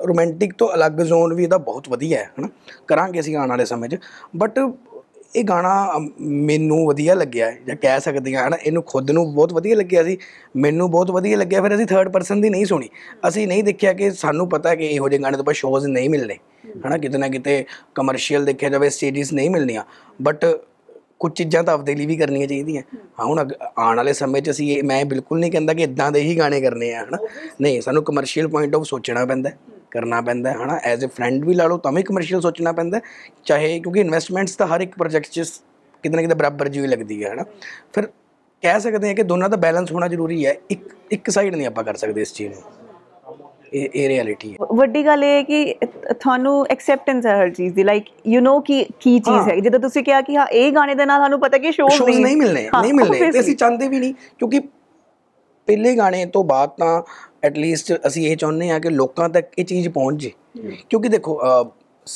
ਰੋਮਾਂਟਿਕ ਤੋਂ ਅਲੱਗ ਜ਼ੋਨ ਵੀ ਇਹਦਾ ਬਹੁਤ ਵਧੀਆ ਹੈ ਹਨਾ ਕਰਾਂਗੇ ਅਸੀਂ ਆਉਣ ਵਾਲੇ ਸਮੇਂ 'ਚ ਬਟ ਇਹ ਗਾਣਾ ਮੈਨੂੰ ਵਧੀਆ ਲੱਗਿਆ ਜਾਂ ਕਹਿ ਸਕਦੇ ਹਾਂ ਹਨਾ ਇਹਨੂੰ ਖੁਦ ਨੂੰ ਬਹੁਤ ਵਧੀਆ ਲੱਗਿਆ ਸੀ ਮੈਨੂੰ ਬਹੁਤ ਵਧੀਆ ਲੱਗਿਆ ਫਿਰ ਅਸੀਂ ਥਰਡ ਪਰਸਨ ਦੀ ਨਹੀਂ ਸੁਣੀ ਅਸੀਂ ਨਹੀਂ ਦੇਖਿਆ ਕਿ ਸਾਨੂੰ ਪਤਾ ਕਿ ਇਹੋ ਜਿਹੇ ਗਾਣੇ ਤੋਂ ਬਾਅਦ ਸ਼ੋਜ਼ ਨਹੀਂ ਮਿਲਨੇ ਹਨਾ ਕਿਤੇ ਨਾ ਕਿਤੇ ਕਮਰਸ਼ੀਅਲ ਦੇਖਿਆ ਜਾਵੇ ਸਟੇਜਸ ਨਹੀਂ ਮਿਲਨੀਆਂ ਬਟ ਕੁਝ ਚੀਜ਼ਾਂ ਤਾਂ ਆਪਦੇ ਲਈ ਵੀ ਕਰਨੀਆਂ ਚਾਹੀਦੀਆਂ ਹਾਂ ਹੁਣ ਆਉਣ ਵਾਲੇ ਸਮੇਂ 'ਚ ਅਸੀਂ ਮੈਂ ਬਿਲਕੁਲ ਨਹੀਂ ਕਹਿੰਦਾ ਕਿ ਇਦਾਂ ਦੇ ਹੀ ਗਾਣੇ ਕਰਨੇ ਆ ਹਨਾ ਨਹੀਂ ਸਾਨੂੰ ਕਮਰਸ਼ੀਅਲ ਪੁਆਇੰਟ ਆਫ ਸੋਚਣਾ ਪੈਂਦਾ ਕਰਨਾ ਪੈਂਦਾ ਹੈ ਹਨਾ ਐਜ਼ ਅ ਫਰੈਂਡ ਵੀ ਲਾ ਲਓ ਤਾਂ ਵੀ ਕਮਰਸ਼ੀਅਲ ਸੋਚਣਾ ਪੈਂਦਾ ਚਾਹੇ ਕਿਉਂਕਿ ਇਨਵੈਸਟਮੈਂਟਸ ਤਾਂ ਹਰ ਇੱਕ ਪ੍ਰੋਜੈਕਟ 'ਚ ਕਿਤੇ ਨਾ ਕਿਤੇ ਬਰਾਬਰ ਜਿਹੀ ਲੱਗਦੀ ਹੈ ਹਨਾ ਫਿਰ ਕਹਿ ਸਕਦੇ ਹਾਂ ਕਿ ਦੋਨਾਂ ਦਾ ਬੈਲੈਂਸ ਹੋਣਾ ਜ਼ਰੂਰੀ ਹੈ ਇੱਕ ਇੱਕ ਸਾਈਡ ਨਹੀਂ ਆਪਾਂ ਕਰ ਸਕਦੇ ਇਸ ਚੀਜ਼ ਨੂੰ ਇਹ ਇਹ ਰਿਐਲਿਟੀ ਹੈ ਵੱਡੀ ਗੱਲ ਇਹ ਹੈ ਕਿ ਤੁਹਾਨੂੰ ਐਕਸੈਪਟੈਂਸ ਹੈ ਹਰ ਚੀਜ਼ ਦੀ ਲਾਈਕ ਯੂ نو ਕਿ ਕੀ ਚੀਜ਼ ਹੈ ਜਦੋਂ ਤੁਸੀਂ ਕਿਹਾ ਕਿ ਹਾਂ ਇਹ ਗਾਣੇ ਦੇ ਨਾਲ ਸਾਨੂੰ ਪਤਾ ਕਿ ਸ਼ੋਅ ਨਹੀਂ ਮਿਲਨੇ ਨਹੀਂ ਮਿਲਨੇ ਤੇ ਅਸੀਂ ਚਾਹੁੰਦੇ ਵੀ ਨਹੀਂ ਕਿਉਂਕਿ ਪਹਿਲੇ ਗਾਣੇ ਤੋਂ ਬਾਅਦ ਤਾਂ ਐਟਲੀਸਟ ਅਸੀਂ ਇਹ ਚਾਹੁੰਦੇ ਆ ਕਿ ਲੋਕਾਂ ਤੱਕ ਇਹ ਚੀਜ਼ ਪਹੁੰਚ ਜੇ ਕਿਉਂਕਿ ਦੇਖੋ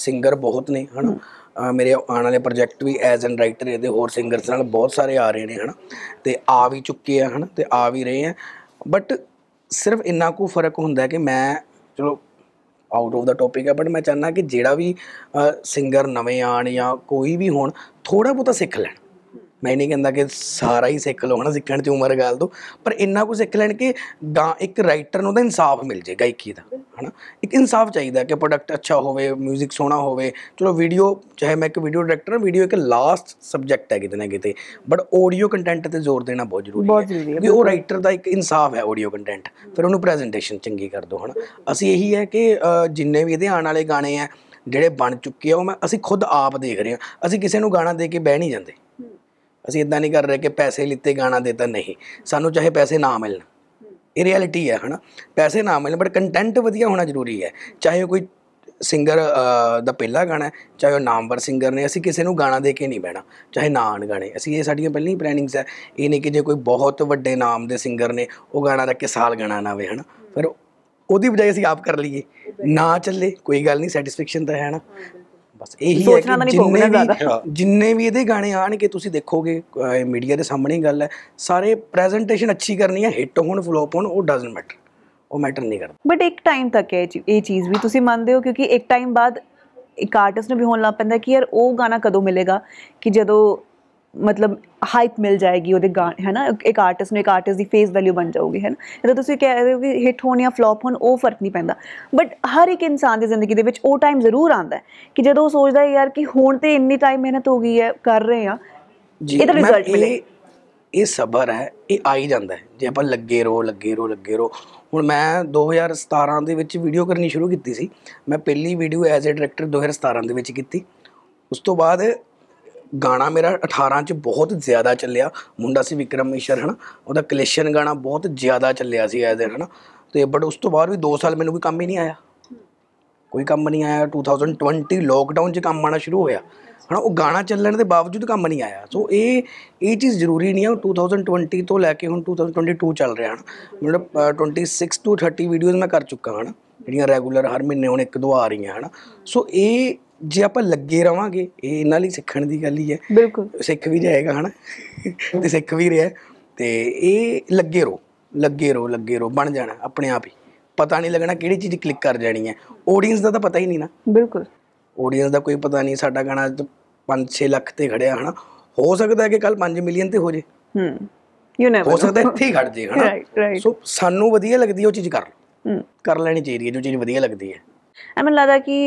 ਸਿੰਗਰ ਬਹੁਤ ਨੇ ਹਨਾ ਮੇਰੇ ਆਉਣ ਵਾਲੇ ਪ੍ਰੋਜੈਕਟ ਵੀ ਐਜ਼ ਐਨ ਰਾਈਟਰ ਇਹਦੇ ਹੋਰ ਸਿੰਗਰਸ ਨਾਲ ਬਹੁਤ ਸਾਰੇ ਆ ਰਹੇ ਨੇ ਹਨਾ ਤੇ ਆ ਵੀ ਚੁੱਕੇ ਆ ਹਨਾ ਤੇ ਆ ਵੀ ਰਹੇ ਆ ਬਟ ਸਿਰਫ ਇੰਨਾ ਕੁ ਫਰਕ ਹੁੰਦਾ ਕਿ ਮੈਂ ਚਲੋ ਆਊਟ ਆਫ ਦਾ ਟੌਪਿਕ ਹੈ ਬਟ ਮੈਂ ਚਾਹਨਾ ਕਿ ਜਿਹੜਾ ਵੀ ਸਿੰਗਰ ਨਵੇਂ ਆਣ ਜਾਂ ਕੋਈ ਵੀ ਹੋਣ ਥੋੜਾ ਬੋਤਾ ਸਿੱਖ ਲੈਣ ਮੈਂ ਨਹੀਂ ਕਹਿੰਦਾ ਕਿ ਸਾਰਾ ਹੀ ਸਿੱਖ ਲੋ ਹਨਾ ਸਿੱਖਣ ਤੇ ਉਮਰ ਗਾਲ ਦੋ ਪਰ ਇੰਨਾ ਕੁ ਸਿੱਖ ਲੈਣ ਕਿ ਗਾ ਇੱਕ ਰਾਈਟਰ ਨੂੰ ਤਾਂ ਇਨਸਾਫ ਮਿਲ ਜੇ ਗਾਇਕੀ ਦਾ ਹਨਾ ਇੱਕ ਇਨਸਾਫ ਚਾਹੀਦਾ ਕਿ ਪ੍ਰੋਡਕਟ ਅੱਛਾ ਹੋਵੇ 뮤직 ਸੋਹਣਾ ਹੋਵੇ ਚਲੋ ਵੀਡੀਓ ਚਾਹੇ ਮੈਂ ਇੱਕ ਵੀਡੀਓ ਡਾਇਰੈਕਟਰ ਹਾਂ ਵੀਡੀਓ ਇੱਕ ਲਾਸਟ ਸਬਜੈਕਟ ਹੈ ਕਿਤੇ ਨਾ ਕਿਤੇ ਬਟ ਆਡੀਓ ਕੰਟੈਂਟ ਤੇ ਜ਼ੋਰ ਦੇਣਾ ਬਹੁਤ ਜ਼ਰੂਰੀ ਹੈ ਕਿ ਉਹ ਰਾਈਟਰ ਦਾ ਇੱਕ ਇਨਸਾਫ ਹੈ ਆਡੀਓ ਕੰਟੈਂਟ ਫਿਰ ਉਹਨੂੰ ਪ੍ਰੈਜੈਂਟੇਸ਼ਨ ਚੰਗੀ ਕਰ ਦਿਓ ਹਨਾ ਅਸੀਂ ਇਹੀ ਹੈ ਕਿ ਜਿੰਨੇ ਵੀ ਇਹਦੇ ਆਉਣ ਵਾਲੇ ਗਾਣੇ ਆ ਜਿਹੜੇ ਬਣ ਚੁੱਕੇ ਆ ਉਹ ਮੈਂ ਅਸੀਂ ਖੁਦ ਆਪ ਦੇਖ ਰਹੇ ਹਾਂ ਅਸੀਂ ਕਿਸੇ ਨੂੰ ਗਾਣਾ ਦੇ ਕੇ ਬਹਿ ਨਹੀਂ ਜਾਂਦੇ ਅਸੀਂ ਇਦਾਂ ਨਹੀਂ ਕਰ ਰਹੇ ਕਿ ਪੈਸੇ ਲਿੱਤੇ ਗਾਣਾ ਦੇਤਾ ਨਹੀਂ ਸਾਨੂੰ ਚਾਹੇ ਪੈਸੇ ਨਾ ਮਿਲਣ ਇਹ ਰਿਐਲਿਟੀ ਹੈ ਹਨਾ ਪੈਸੇ ਨਾ ਮਿਲਣ ਬਟ ਕੰਟੈਂਟ ਵਧੀਆ ਹੋਣਾ ਜ਼ਰੂਰੀ ਹੈ ਚਾਹੇ ਕੋਈ ਸਿੰਗਰ ਦਾ ਪਹਿਲਾ ਗਾਣਾ ਚਾਹੇ ਉਹ ਨਾਮਵਰ ਸਿੰਗਰ ਨੇ ਅਸੀਂ ਕਿਸੇ ਨੂੰ ਗਾਣਾ ਦੇ ਕੇ ਨਹੀਂ ਬਹਿਣਾ ਚਾਹੇ ਨਾ ਆਣ ਗਾਣੇ ਅਸੀਂ ਇਹ ਸਾਡੀਆਂ ਪਹਿਲੀਆਂ ਪ੍ਰੈਨਿੰਗਸ ਹੈ ਇਹ ਨਹੀਂ ਕਿ ਜੇ ਕੋਈ ਬਹੁਤ ਵੱਡੇ ਨਾਮ ਦੇ ਸਿੰਗਰ ਨੇ ਉਹ ਗਾਣਾ ਰੱਖ ਕੇ ਸਾਲ ਗਾਣਾ ਨਾ ਵੇ ਹਨਾ ਫਿਰ ਉਹਦੀ ਬਜਾਏ ਅਸੀਂ ਆਪ ਕਰ ਲਈਏ ਨਾ ਚੱਲੇ ਕੋਈ ਗੱਲ ਨਹੀਂ ਸੈਟੀਸਫੈਕਸ਼ਨ ਤਾਂ ਹੈ ਨਾ ਬਸ ਇਹੀ ਹੈ ਕਿ ਜਿੰਨੇ ਵੀ ਜਿੰਨੇ ਵੀ ਇਹਦੇ ਗਾਣੇ ਆਣਗੇ ਤੁਸੀਂ ਦੇਖੋਗੇ ਮੀਡੀਆ ਦੇ ਸਾਹਮਣੇ ਗੱਲ ਹੈ ਸਾਰੇ ਪ੍ਰੈਜੈਂਟੇਸ਼ਨ ਅੱਛੀ ਕਰਨੀ ਹੈ ਹਿੱਟ ਹੋਣ ਫਲੋਪ ਹੋਣ ਉਹ ਡਸਨਟ ਮੈਟਰ ਉਹ ਮੈਟਰ ਨਹੀਂ ਕਰਦਾ ਬਟ ਇੱਕ ਟਾਈਮ ਤੱਕ ਹੈ ਇਹ ਚੀਜ਼ ਵੀ ਤੁਸੀਂ ਮੰਨਦੇ ਹੋ ਕਿਉਂਕਿ ਇੱਕ ਟਾਈਮ ਬਾਅਦ ਇੱਕ ਆਰਟਿਸਟ ਨੂੰ ਵੀ ਹੋਣ ਲੱਗ ਪੈਂਦਾ ਕਿ ਯਾਰ ਉਹ ਗਾਣਾ ਕਦੋਂ ਮਿਲੇਗਾ ਕਿ ਜਦੋਂ ਮਤਲਬ ਹਾਈਪ ਮਿਲ ਜਾਏਗੀ ਉਹਦੇ ਗਾਣੇ ਹੈ ਨਾ ਇੱਕ ਆਰਟਿਸਟ ਨੂੰ ਇੱਕ ਆਰਟਿਸਟ ਦੀ ਫੇਸ ਵੈਲਿਊ ਬਣ ਜਾਊਗੀ ਹੈ ਨਾ ਜਦੋਂ ਤੁਸੀਂ ਕਹਿ ਰਹੇ ਹੋ ਕਿ ਹਿੱਟ ਹੋਣ ਜਾਂ ਫਲॉप ਹੋਣ ਉਹ ਫਰਕ ਨਹੀਂ ਪੈਂਦਾ ਬਟ ਹਰ ਇੱਕ ਇਨਸਾਨ ਦੀ ਜ਼ਿੰਦਗੀ ਦੇ ਵਿੱਚ ਉਹ ਟਾਈਮ ਜ਼ਰੂਰ ਆਉਂਦਾ ਹੈ ਕਿ ਜਦੋਂ ਉਹ ਸੋਚਦਾ ਹੈ ਯਾਰ ਕਿ ਹੁਣ ਤੇ ਇੰਨੀ ਟਾਈਮ ਮਿਹਨਤ ਹੋ ਗਈ ਹੈ ਕਰ ਰਹੇ ਆ ਇਹਦਾ ਰਿਜ਼ਲਟ ਮਿਲੇ ਇਹ ਸਬਰ ਹੈ ਇਹ ਆ ਹੀ ਜਾਂਦਾ ਹੈ ਜੇ ਆਪਾਂ ਲੱਗੇ ਰੋ ਲੱਗੇ ਰੋ ਲੱਗੇ ਰੋ ਹੁਣ ਮੈਂ 2017 ਦੇ ਵਿੱਚ ਵੀਡੀਓ ਕਰਨੀ ਸ਼ੁਰੂ ਕੀਤੀ ਸੀ ਮੈਂ ਪਹਿਲੀ ਵੀਡੀਓ ਐਜ਼ ਅ ਡਾਇਰੈਕਟਰ 2017 ਦੇ ਵਿੱਚ ਕੀਤੀ ਉਸ ਤੋਂ ਬਾਅਦ ਗਾਣਾ ਮੇਰਾ 18 ਚ ਬਹੁਤ ਜ਼ਿਆਦਾ ਚੱਲਿਆ ਮੁੰਡਾ ਸੀ ਵਿਕਰਮ ਮਿਸ਼ਰ ਹਨ ਉਹਦਾ ਕਲੇਸ਼ਨ ਗਾਣਾ ਬਹੁਤ ਜ਼ਿਆਦਾ ਚੱਲਿਆ ਸੀ ਐਜ਼ ਹਨ ਤੇ ਬਟ ਉਸ ਤੋਂ ਬਾਅਦ ਵੀ 2 ਸਾਲ ਮੈਨੂੰ ਕੋਈ ਕੰਮ ਹੀ ਨਹੀਂ ਆਇਆ ਕੋਈ ਕੰਮ ਨਹੀਂ ਆਇਆ 2020 ਲੋਕਡਾਊਨ 'ਚ ਕੰਮ ਆਣਾ ਸ਼ੁਰੂ ਹੋਇਆ ਹਨ ਉਹ ਗਾਣਾ ਚੱਲਣ ਦੇ ਬਾਵਜੂਦ ਕੰਮ ਨਹੀਂ ਆਇਆ ਸੋ ਇਹ ਇਹ ਚੀਜ਼ ਜ਼ਰੂਰੀ ਨਹੀਂ ਹੈ 2020 ਤੋਂ ਲੈ ਕੇ ਹੁਣ 2022 ਚੱਲ ਰਿਹਾ ਹਨ ਮਤਲਬ 26 ਤੋਂ 30 ਵੀਡੀਓਜ਼ ਮੈਂ ਕਰ ਚੁੱਕਾ ਹਨ ਜਿਹੜੀਆਂ ਰੈਗੂਲਰ ਹਰ ਮਹੀਨੇ ਹੁਣ ਇੱਕ ਦੋ ਆ ਰਹੀਆਂ ਹਨ ਸੋ ਇਹ ਜੇ ਆਪਾਂ ਲੱਗੇ ਰਵਾਂਗੇ ਇਹ ਇਹਨਾਂ ਲਈ ਸਿੱਖਣ ਦੀ ਗੱਲ ਹੀ ਹੈ ਬਿਲਕੁਲ ਸਿੱਖ ਵੀ ਜਾਏਗਾ ਹਨ ਤੇ ਸਿੱਖ ਵੀ ਰਿਹਾ ਤੇ ਇਹ ਲੱਗੇ ਰੋ ਲੱਗੇ ਰੋ ਲੱਗੇ ਰੋ ਬਣ ਜਾਣਾ ਆਪਣੇ ਆਪ ਹੀ ਪਤਾ ਨਹੀਂ ਲੱਗਣਾ ਕਿਹੜੀ ਚੀਜ਼ ਕਲਿੱਕ ਕਰ ਜਾਣੀ ਹੈ ਆਡੀਅנס ਦਾ ਤਾਂ ਪਤਾ ਹੀ ਨਹੀਂ ਨਾ ਬਿਲਕੁਲ ਆਡੀਅנס ਦਾ ਕੋਈ ਪਤਾ ਨਹੀਂ ਸਾਡਾ ਗਾਣਾ 5-6 ਲੱਖ ਤੇ ਖੜਿਆ ਹਨਾ ਹੋ ਸਕਦਾ ਹੈ ਕਿ ਕੱਲ 5 ਮਿਲੀਅਨ ਤੇ ਹੋ ਜੇ ਹੂੰ ਯੂ ਨੈਵਰ ਹੋ ਸਕਦਾ ਇੱਥੇ ਹੀ ਖੜ ਜੇ ਹਨਾ ਸੋ ਸਾਨੂੰ ਵਧੀਆ ਲੱਗਦੀ ਉਹ ਚੀਜ਼ ਕਰ ਹੂੰ ਕਰ ਲੈਣੀ ਚਾਹੀਦੀ ਹੈ ਜੋ ਚੀਜ਼ ਵਧੀਆ ਲੱਗਦੀ ਹੈ ਮੈਨੂੰ ਲੱਗਦਾ ਕਿ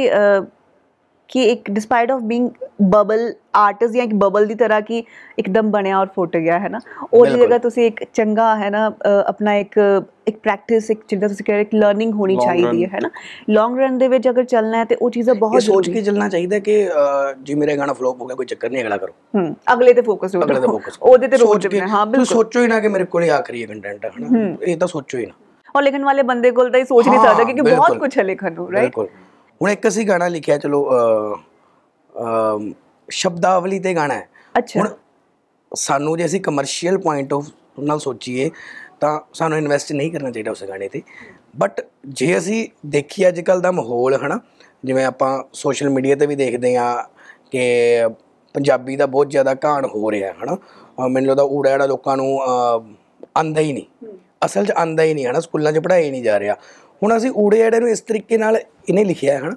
ਕਿ ਇੱਕ despite of being bubble artist ਜਾਂ ਇੱਕ ਬਬਲ ਦੀ ਤਰ੍ਹਾਂ ਕਿ ਇੱਕਦਮ ਬਣਿਆ ਔਰ ਫੁੱਟ ਗਿਆ ਹੈ ਨਾ ਉਹਦੀ ਜਗ੍ਹਾ ਤੁਸੀਂ ਇੱਕ ਚੰਗਾ ਹੈ ਨਾ ਆਪਣਾ ਇੱਕ ਇੱਕ ਪ੍ਰੈਕਟਿਸ ਇੱਕ ਜਿੰਦਾ ਤੁਸੀਂ ਕਹਿੰਦੇ ਇੱਕ ਲਰਨਿੰਗ ਹੋਣੀ ਚਾਹੀਦੀ ਹੈ ਨਾ ਲੌਂਗ ਰਨ ਦੇ ਵਿੱਚ ਅਗਰ ਚੱਲਣਾ ਹੈ ਤੇ ਉਹ ਚੀਜ਼ਾਂ ਬਹੁਤ ਜ਼ਰੂਰੀ ਸੋਚ ਕੇ ਚੱਲਣਾ ਚਾਹੀਦਾ ਕਿ ਜੇ ਮੇਰਾ ਗਾਣਾ ਫਲੋਪ ਹੋ ਗਿਆ ਕੋਈ ਚੱਕਰ ਨਹੀਂ ਅਗਲਾ ਕਰੋ ਹੂੰ ਅਗਲੇ ਤੇ ਫੋਕਸ ਹੋ ਅਗਲੇ ਤੇ ਫੋਕਸ ਉਹਦੇ ਤੇ ਰੋਕ ਜਪਣਾ ਹਾਂ ਬਿਲਕੁਲ ਸੋਚੋ ਹੀ ਨਾ ਕਿ ਮੇਰੇ ਕੋਲੇ ਆਖਰੀ ਹੈ ਕੰਟੈਂਟ ਹੈ ਨਾ ਇਹ ਤਾਂ ਸੋਚੋ ਹੀ ਨਾ ਔਰ ਲਿਖਣ ਵਾਲੇ ਬੰਦੇ ਕੋਲ ਤਾਂ ਇਹ ਸੋਚ ਨਹੀਂ ਸਕਦਾ ਕਿਉਂਕਿ ਬਹੁਤ ਕੁਝ ਹੈ ਲਿਖਣ ਨੂੰ ਰਾਈਟ ਬਿਲਕੁਲ ਹੁਣ ਇੱਕ ਅਸੀਂ ਗਾਣਾ ਲਿਖਿਆ ਚਲੋ ਅ ਸ਼ਬਦਾਵਲੀ ਤੇ ਗਾਣਾ ਹੈ ਅੱਛਾ ਹੁਣ ਸਾਨੂੰ ਜੇ ਅਸੀਂ ਕਮਰਸ਼ੀਅਲ ਪੁਆਇੰਟ ਆਫ ਨਾਲ ਸੋਚੀਏ ਤਾਂ ਸਾਨੂੰ ਇਨਵੈਸਟ ਨਹੀਂ ਕਰਨਾ ਚਾਹੀਦਾ ਉਸ ਗਾਣੇ ਤੇ ਬਟ ਜੇ ਅਸੀਂ ਦੇਖੀ ਅੱਜ ਕੱਲ ਦਾ ਮਾਹੌਲ ਹਨਾ ਜਿਵੇਂ ਆਪਾਂ ਸੋਸ਼ਲ ਮੀਡੀਆ ਤੇ ਵੀ ਦੇਖਦੇ ਆ ਕਿ ਪੰਜਾਬੀ ਦਾ ਬਹੁਤ ਜ਼ਿਆਦਾ ਘਾਣ ਹੋ ਰਿਹਾ ਹੈ ਹਨਾ ਮੈਨੂੰ ਲੱਗਦਾ ਉੜਾੜਾ ਲੋਕਾਂ ਨੂੰ ਆਂਦਾ ਹੀ ਨਹੀਂ ਅਸਲ 'ਚ ਆਂਦਾ ਹੀ ਨਹੀਂ ਹਨਾ ਸਕੂਲਾਂ 'ਚ ਪੜਾਇਆ ਹੀ ਨਹੀਂ ਜਾ ਰਿਹਾ ਹੁਣ ਅਸੀਂ ਊੜੇ ਨੂੰ ਇਸ ਤਰੀਕੇ ਨਾਲ ਇਹਨੇ ਲਿਖਿਆ ਹੈ ਹਨ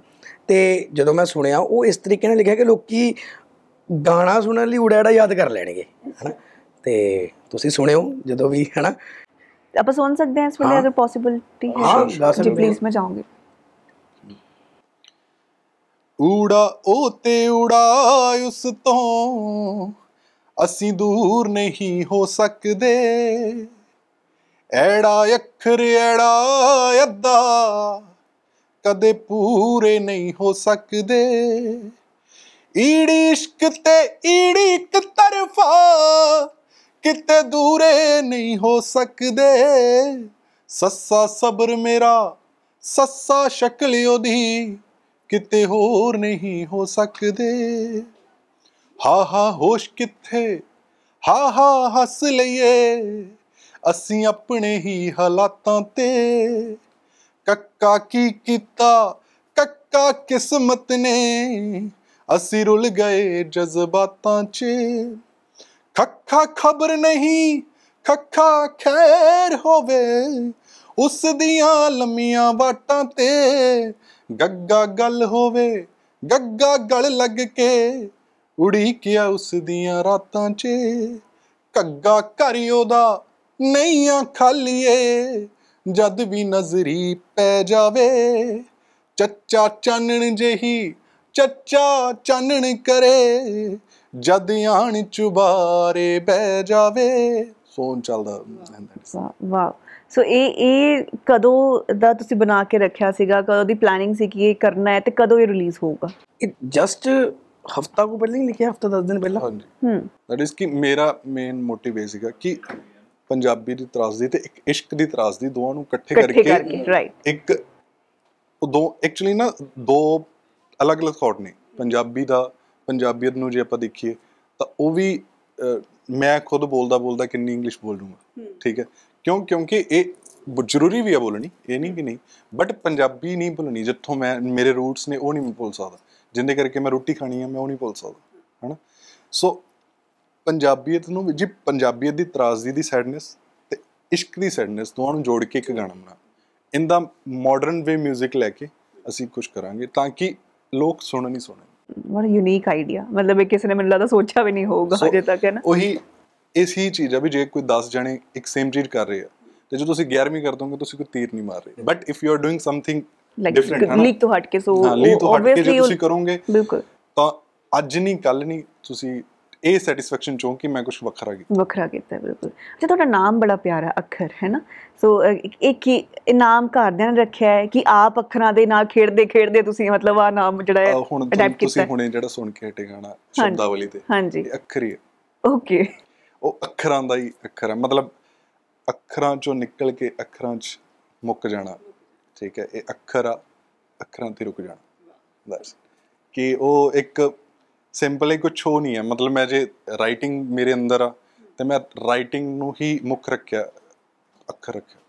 ਤੇ ਜਦੋਂ ਮੈਂ ਸੁਣਿਆ ਉਹ ਇਸ ਤਰੀਕੇ ਨਾਲ ਲਿਖਿਆ ਕਿ ਲੋਕੀ ਗਾਣਾ ਸੁਣਨ ਲਈ ਊੜੇੜਾ ਯਾਦ ਕਰ ਲੈਣਗੇ ਹਨਾ ਤੇ ਤੁਸੀਂ ਸੁਣਿਓ ਜਦੋਂ ਵੀ ਹਨਾ ਆਪਾਂ ਸੁਣ ਸਕਦੇ ਹਾਂ ਇਸ ਵੇਲੇ ਅਗਰ ਪੋਸਿਬਿਲਟੀ ਹੈ ਜੀ ਪਲੀਜ਼ ਮੈਂ ਜਾਉਂਗੀ ਊੜਾ ਉਹ ਤੇ ਊੜਾ ਉਸ ਤੋਂ ਅਸੀਂ ਦੂਰ ਨਹੀਂ ਹੋ ਸਕਦੇ ਐੜਾ ਅੱਖਰ ਐੜਾ ਅੱਦਾ ਕਦੇ ਪੂਰੇ ਨਹੀਂ ਹੋ ਸਕਦੇ ਈੜੀ ਇਸ਼ਕ ਤੇ ਈੜੀ ਇੱਕ ਤਰਫਾ ਕਿਤੇ ਦੂਰੇ ਨਹੀਂ ਹੋ ਸਕਦੇ ਸੱਸਾ ਸਬਰ ਮੇਰਾ ਸੱਸਾ ਸ਼ਕਲ ਉਹਦੀ ਕਿਤੇ ਹੋਰ ਨਹੀਂ ਹੋ ਸਕਦੇ ਹਾ ਹਾ ਹੋਸ਼ ਕਿੱਥੇ ਹਾ ਹਾ ਹੱਸ ਲਈਏ ਅਸੀਂ ਆਪਣੇ ਹੀ ਹਾਲਾਤਾਂ ਤੇ ਕੱਕਾ ਕੀ ਕੀਤਾ ਕੱਕਾ ਕਿਸਮਤ ਨੇ ਅਸੀਂ ਰੁੱਲ ਗਏ ਜਜ਼ਬਾਤਾਂ 'ਚ ਖੱਖਾ ਖਬਰ ਨਹੀਂ ਖੱਖਾ ਖੈਰ ਹੋਵੇ ਉਸ ਦੀਆਂ ਲੰਮੀਆਂ ਬਾਟਾਂ ਤੇ ਗੱਗਾ ਗੱਲ ਹੋਵੇ ਗੱਗਾ ਗਲ ਲੱਗ ਕੇ ਉੜੀ ਕਿਆ ਉਸ ਦੀਆਂ ਰਾਤਾਂ 'ਚ ਕੱਗਾ ਘਰਿਓ ਦਾ ਨਈਆਂ ਖਾਲੀਏ ਜਦ ਵੀ ਨਜ਼ਰੀ ਪੈ ਜਾਵੇ ਚੱਚਾ ਚਾਨਣ ਜਹੀ ਚੱਚਾ ਚਾਨਣ ਕਰੇ ਜਦ ਆਣ ਚੁਬਾਰੇ ਬਹਿ ਜਾਵੇ ਸੋਨ ਚੱਲਦਾ ਵਾਹ ਸੋ ਇਹ ਇਹ ਕਦੋਂ ਦਾ ਤੁਸੀਂ ਬਣਾ ਕੇ ਰੱਖਿਆ ਸੀਗਾ ਕਦੋਂ ਦੀ ਪਲੈਨਿੰਗ ਸੀ ਕਿ ਇਹ ਕਰਨਾ ਹੈ ਤੇ ਕਦੋਂ ਇਹ ਰਿਲੀਜ਼ ਹੋਊਗਾ ਇਹ ਜਸਟ ਹਫਤਾ ਕੋ ਪਹਿਲਾਂ ਹੀ ਲਿਖਿਆ ਹਫਤਾ 10 ਦਿਨ ਪਹਿਲਾਂ ਹਾਂਜੀ ਹਮ ਦੈਟ ਇਜ਼ ਕਿ ਮੇਰਾ ਮੇਨ ਮੋਟਿਵ ਹੈ ਸੀਗਾ ਕਿ ਪੰਜਾਬੀ ਦੀ ਤਰਾਸਦੀ ਤੇ ਇੱਕ ਇਸ਼ਕ ਦੀ ਤਰਾਸਦੀ ਦੋਵਾਂ ਨੂੰ ਇਕੱਠੇ ਕਰਕੇ ਇੱਕ ਉਹ ਦੋ ਐਕਚੁਅਲੀ ਨਾ ਦੋ ਅਲੱਗ-ਅਲੱਗ ਥਾਟ ਨੇ ਪੰਜਾਬੀ ਦਾ ਪੰਜਾਬੀਅਤ ਨੂੰ ਜੇ ਆਪਾਂ ਦੇਖੀਏ ਤਾਂ ਉਹ ਵੀ ਮੈਂ ਖੁਦ ਬੋਲਦਾ ਬੋਲਦਾ ਕਿੰਨੀ ਇੰਗਲਿਸ਼ ਬੋਲ ਲੂੰਗਾ ਠੀਕ ਹੈ ਕਿਉਂ ਕਿਉਂਕਿ ਇਹ ਜ਼ਰੂਰੀ ਵੀ ਆ ਬੋਲਣੀ ਇਹ ਨਹੀਂ ਕਿ ਨਹੀਂ ਬਟ ਪੰਜਾਬੀ ਨਹੀਂ ਬੋਲਣੀ ਜਿੱਥੋਂ ਮੈਂ ਮੇਰੇ ਰੂਟਸ ਨੇ ਉਹ ਨਹੀਂ ਬੋਲ ਸਕਦਾ ਜਿੰਦੇ ਕਰਕੇ ਮੈਂ ਰੋਟੀ ਖਾਣੀ ਆ ਮੈਂ ਉਹ ਨਹੀਂ ਬੋਲ ਸਕਦਾ ਹਨਾ ਸੋ ਪੰਜਾਬੀਅਤ ਨੂੰ ਜੀ ਪੰਜਾਬੀਅਤ ਦੀ ਤਰਾਜ਼ਦੀ ਦੀ ਸੈਡਨੈਸ ਤੇ ਇਸ਼ਕ ਦੀ ਸੈਡਨੈਸ ਦੋਵਾਂ ਨੂੰ ਜੋੜ ਕੇ ਇੱਕ ਗਾਣਾ ਬਣਾ ਇੰਦਾ ਮਾਡਰਨ ਵੇ 뮤직 ਲੈ ਕੇ ਅਸੀਂ ਕੁਝ ਕਰਾਂਗੇ ਤਾਂ ਕਿ ਲੋਕ ਸੁਣਨ ਹੀ ਸੁਣਨ ਬੜਾ ਯੂਨੀਕ ਆਈਡੀਆ ਮਤਲਬ ਇਹ ਕਿਸੇ ਨੇ ਮੈਨੂੰ ਲੱਗਦਾ ਸੋਚਿਆ ਵੀ ਨਹੀਂ ਹੋਊਗਾ ਅਜੇ ਤੱਕ ਹੈ ਨਾ ਉਹੀ ਇਸ ਹੀ ਚੀਜ਼ ਆ ਵੀ ਜੇ ਕੋਈ 10 ਜਣੇ ਇੱਕ ਸੇਮ ਚੀਜ਼ ਕਰ ਰਹੇ ਆ ਤੇ ਜੇ ਤੁਸੀਂ 11ਵੀਂ ਕਰ ਦੋਗੇ ਤੁਸੀਂ ਕੋਈ ਤੀਰ ਨਹੀਂ ਮਾਰ ਰਹੇ but if you are doing something different ਲੀਕ ਤੋਂ ਹਟ ਕੇ ਸੋ ਹਾਂ ਤੁਸੀਂ ਕਰੋਗੇ ਬਿਲਕੁਲ ਤਾਂ ਅੱਜ ਨਹੀਂ ਕੱਲ ਨਹੀਂ ਤੁਸੀਂ ਇਹ ਸੈਟੀਸਫੈਕਸ਼ਨ ਚੋਂ ਕਿ ਮੈਂ ਕੁਝ ਵੱਖਰਾ ਕੀਤਾ ਵੱਖਰਾ ਕੀਤਾ ਬਿਲਕੁਲ ਅੱਛਾ ਤੁਹਾਡਾ ਨਾਮ ਬੜਾ ਪਿਆਰਾ ਅੱਖਰ ਹੈ ਨਾ ਸੋ ਇੱਕ ਇਨਾਮ ਨਾਮ ਘਰਦਿਆਂ ਨੇ ਰੱਖਿਆ ਹੈ ਕਿ ਆਪ ਅੱਖਰਾਂ ਦੇ ਨਾਲ ਖੇਡਦੇ ਖੇਡਦੇ ਤੁਸੀਂ ਮਤਲਬ ਆ ਨਾਮ ਜਿਹੜਾ ਹੈ ਅਡਾਪਟ ਕੀਤਾ ਤੁਸੀਂ ਹੁਣੇ ਜਿਹੜਾ ਸੁਣ ਕੇ ਹਟੇ ਗਾਣਾ ਸ਼ਬਦਾਵਲੀ ਤੇ ਹਾਂਜੀ ਅੱਖਰ ਹੀ ਓਕੇ ਉਹ ਅੱਖਰਾਂ ਦਾ ਹੀ ਅੱਖਰ ਹੈ ਮਤਲਬ ਅੱਖਰਾਂ ਚੋਂ ਨਿਕਲ ਕੇ ਅੱਖਰਾਂ 'ਚ ਮੁੱਕ ਜਾਣਾ ਠੀਕ ਹੈ ਇਹ ਅੱਖਰ ਆ ਅੱਖਰਾਂ ਤੇ ਰੁਕ ਜਾਣਾ ਬਸ ਕਿ ਉਹ ਇੱਕ ਸਿੰਪਲ ਹੀ ਕੁਝ ਹੋ ਨਹੀਂ ਹੈ ਮਤਲਬ ਮੈਂ ਜੇ ਰਾਈਟਿੰਗ ਮੇਰੇ ਅੰਦਰ ਆ ਤੇ ਮੈਂ ਰਾਈਟਿੰਗ ਨੂੰ ਹੀ ਮੁੱਖ ਰੱਖਿਆ ਅੱਖਰ ਰੱਖਿਆ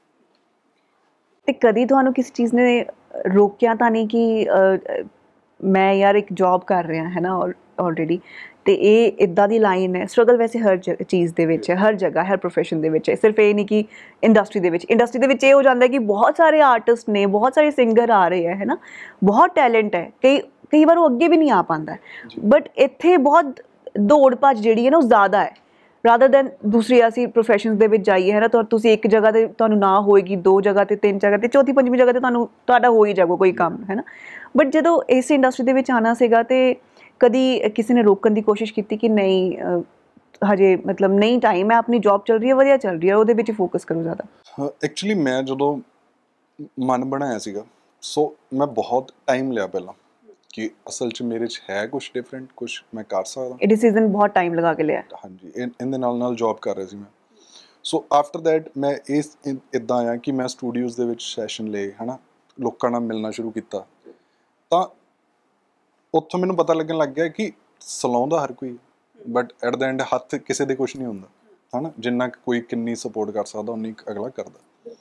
ਤੇ ਕਦੀ ਤੁਹਾਨੂੰ ਕਿਸ ਚੀਜ਼ ਨੇ ਰੋਕਿਆ ਤਾਂ ਨਹੀਂ ਕਿ ਮੈਂ ਯਾਰ ਇੱਕ ਜੌਬ ਕਰ ਰਿਹਾ ਹੈ ਨਾ ਆਲਰੇਡੀ ਤੇ ਇਹ ਇਦਾਂ ਦੀ ਲਾਈਨ ਹੈ ਸਟਰਗਲ ਵੈਸੇ ਹਰ ਚੀਜ਼ ਦੇ ਵਿੱਚ ਹੈ ਹਰ ਜਗ੍ਹਾ ਹਰ profession ਦੇ ਵਿੱਚ ਹੈ ਸਿਰਫ ਇਹ ਨਹੀਂ ਕਿ ਇੰਡਸਟਰੀ ਦੇ ਵਿੱਚ ਇੰਡਸਟਰੀ ਦੇ ਵਿੱਚ ਇਹ ਹੋ ਜਾਂਦਾ ਕਿ ਬਹੁਤ ਸਾਰੇ ਆਰਟਿਸਟ ਨੇ ਬਹੁਤ ਸਾਰੇ ਸਿੰਗਰ ਆ ਰਹੇ ਹੈ ਹੈ ਨਾ ਬਹੁਤ ਟੈਲੈਂਟ ਹੈ ਕਈ ਕਈ ਵਾਰ ਉਹ ਅੱਗੇ ਵੀ ਨਹੀਂ ਆ ਪਾਉਂਦਾ ਬਟ ਇੱਥੇ ਬਹੁਤ ਦੌੜ ਭੱਜ ਜਿਹੜੀ ਹੈ ਨਾ ਉਹ ਜ਼ਿਆਦਾ ਹੈ ਰਾਦਰ ਦੈਨ ਦੂਸਰੀ ਅਸੀਂ ਪ੍ਰੋਫੈਸ਼ਨਸ ਦੇ ਵਿੱਚ ਜਾਈਏ ਹੈ ਨਾ ਤਾਂ ਤੁਸੀਂ ਇੱਕ ਜਗ੍ਹਾ ਤੇ ਤੁਹਾਨੂੰ ਨਾ ਹੋਏਗੀ ਦੋ ਜਗ੍ਹਾ ਤੇ ਤਿੰਨ ਜਗ੍ਹਾ ਤੇ ਚੌਥੀ ਪੰਜਵੀਂ ਜਗ੍ਹਾ ਤੇ ਤੁਹਾਨੂੰ ਤੁਹਾਡਾ ਹੋ ਹੀ ਜਾਊਗਾ ਕੋਈ ਕੰਮ ਹੈ ਨਾ ਬਟ ਜਦੋਂ ਇਸ ਇੰਡਸਟਰੀ ਦੇ ਵਿੱਚ ਆਣਾ ਸੀਗਾ ਤੇ ਕਦੀ ਕਿਸੇ ਨੇ ਰੋਕਣ ਦੀ ਕੋਸ਼ਿਸ਼ ਕੀਤੀ ਕਿ ਨਹੀਂ ਹਜੇ ਮਤਲਬ ਨਹੀਂ ਟਾਈਮ ਹੈ ਆਪਣੀ ਜੌਬ ਚੱਲ ਰਹੀ ਹੈ ਵਧੀਆ ਚੱਲ ਰਹੀ ਹੈ ਉਹਦੇ ਵਿੱਚ ਫੋਕਸ ਕਰੋ ਜ਼ਿਆਦਾ ਐਕਚੁਅਲੀ ਮੈਂ ਜਦੋਂ ਮਨ ਬਣਾਇਆ ਸੀਗਾ ਸੋ ਮੈਂ ਬਹੁਤ ਟਾਈਮ ਲਿਆ ਪਹਿਲਾਂ ਕਿ ਅਸਲ 'ਚ ਮੇਰੇ 'ਚ ਹੈ ਕੁਝ ਡਿਫਰੈਂਟ ਕੁਝ ਮੈਂ ਕਰ ਸਕਦਾ ਇਹ ਡਿਸੀਜਨ ਬਹੁਤ ਟਾਈਮ ਲਗਾ ਕੇ ਲਿਆ ਹਾਂਜੀ ਦੇ ਨਾਲ ਨਾਲ ਜੌਬ ਕਰ ਰਿਹਾ ਸੀ ਮੈਂ ਸੋ ਆਫਟਰ ਥੈਟ ਮੈਂ ਇਸ ਇਦਾਂ ਆ ਕਿ ਮੈਂ ਸਟੂਡੀਓਜ਼ ਦੇ ਵਿੱਚ ਸੈਸ਼ਨ ਲਏ ਹਨਾ ਲੋਕਾਂ ਨਾਲ ਮਿਲਣਾ ਸ਼ੁਰੂ ਕੀਤਾ ਤਾਂ ਉੱਥੋਂ ਮੈਨੂੰ ਪਤਾ ਲੱਗਣ ਲੱਗ ਗਿਆ ਕਿ ਸਲਾਉਂਦਾ ਹਰ ਕੋਈ ਬਟ ਐਟ ਦ ਐਂਡ ਹੱਥ ਕਿਸੇ ਦੇ ਕੁਝ ਨਹੀਂ ਹੁੰਦਾ ਹਨਾ ਜਿੰਨਾ ਕੋਈ ਕਿੰਨੀ ਸਪੋਰਟ ਕਰ ਸਕਦਾ ਉਨੀ ਅਗਲਾ ਕਰਦਾ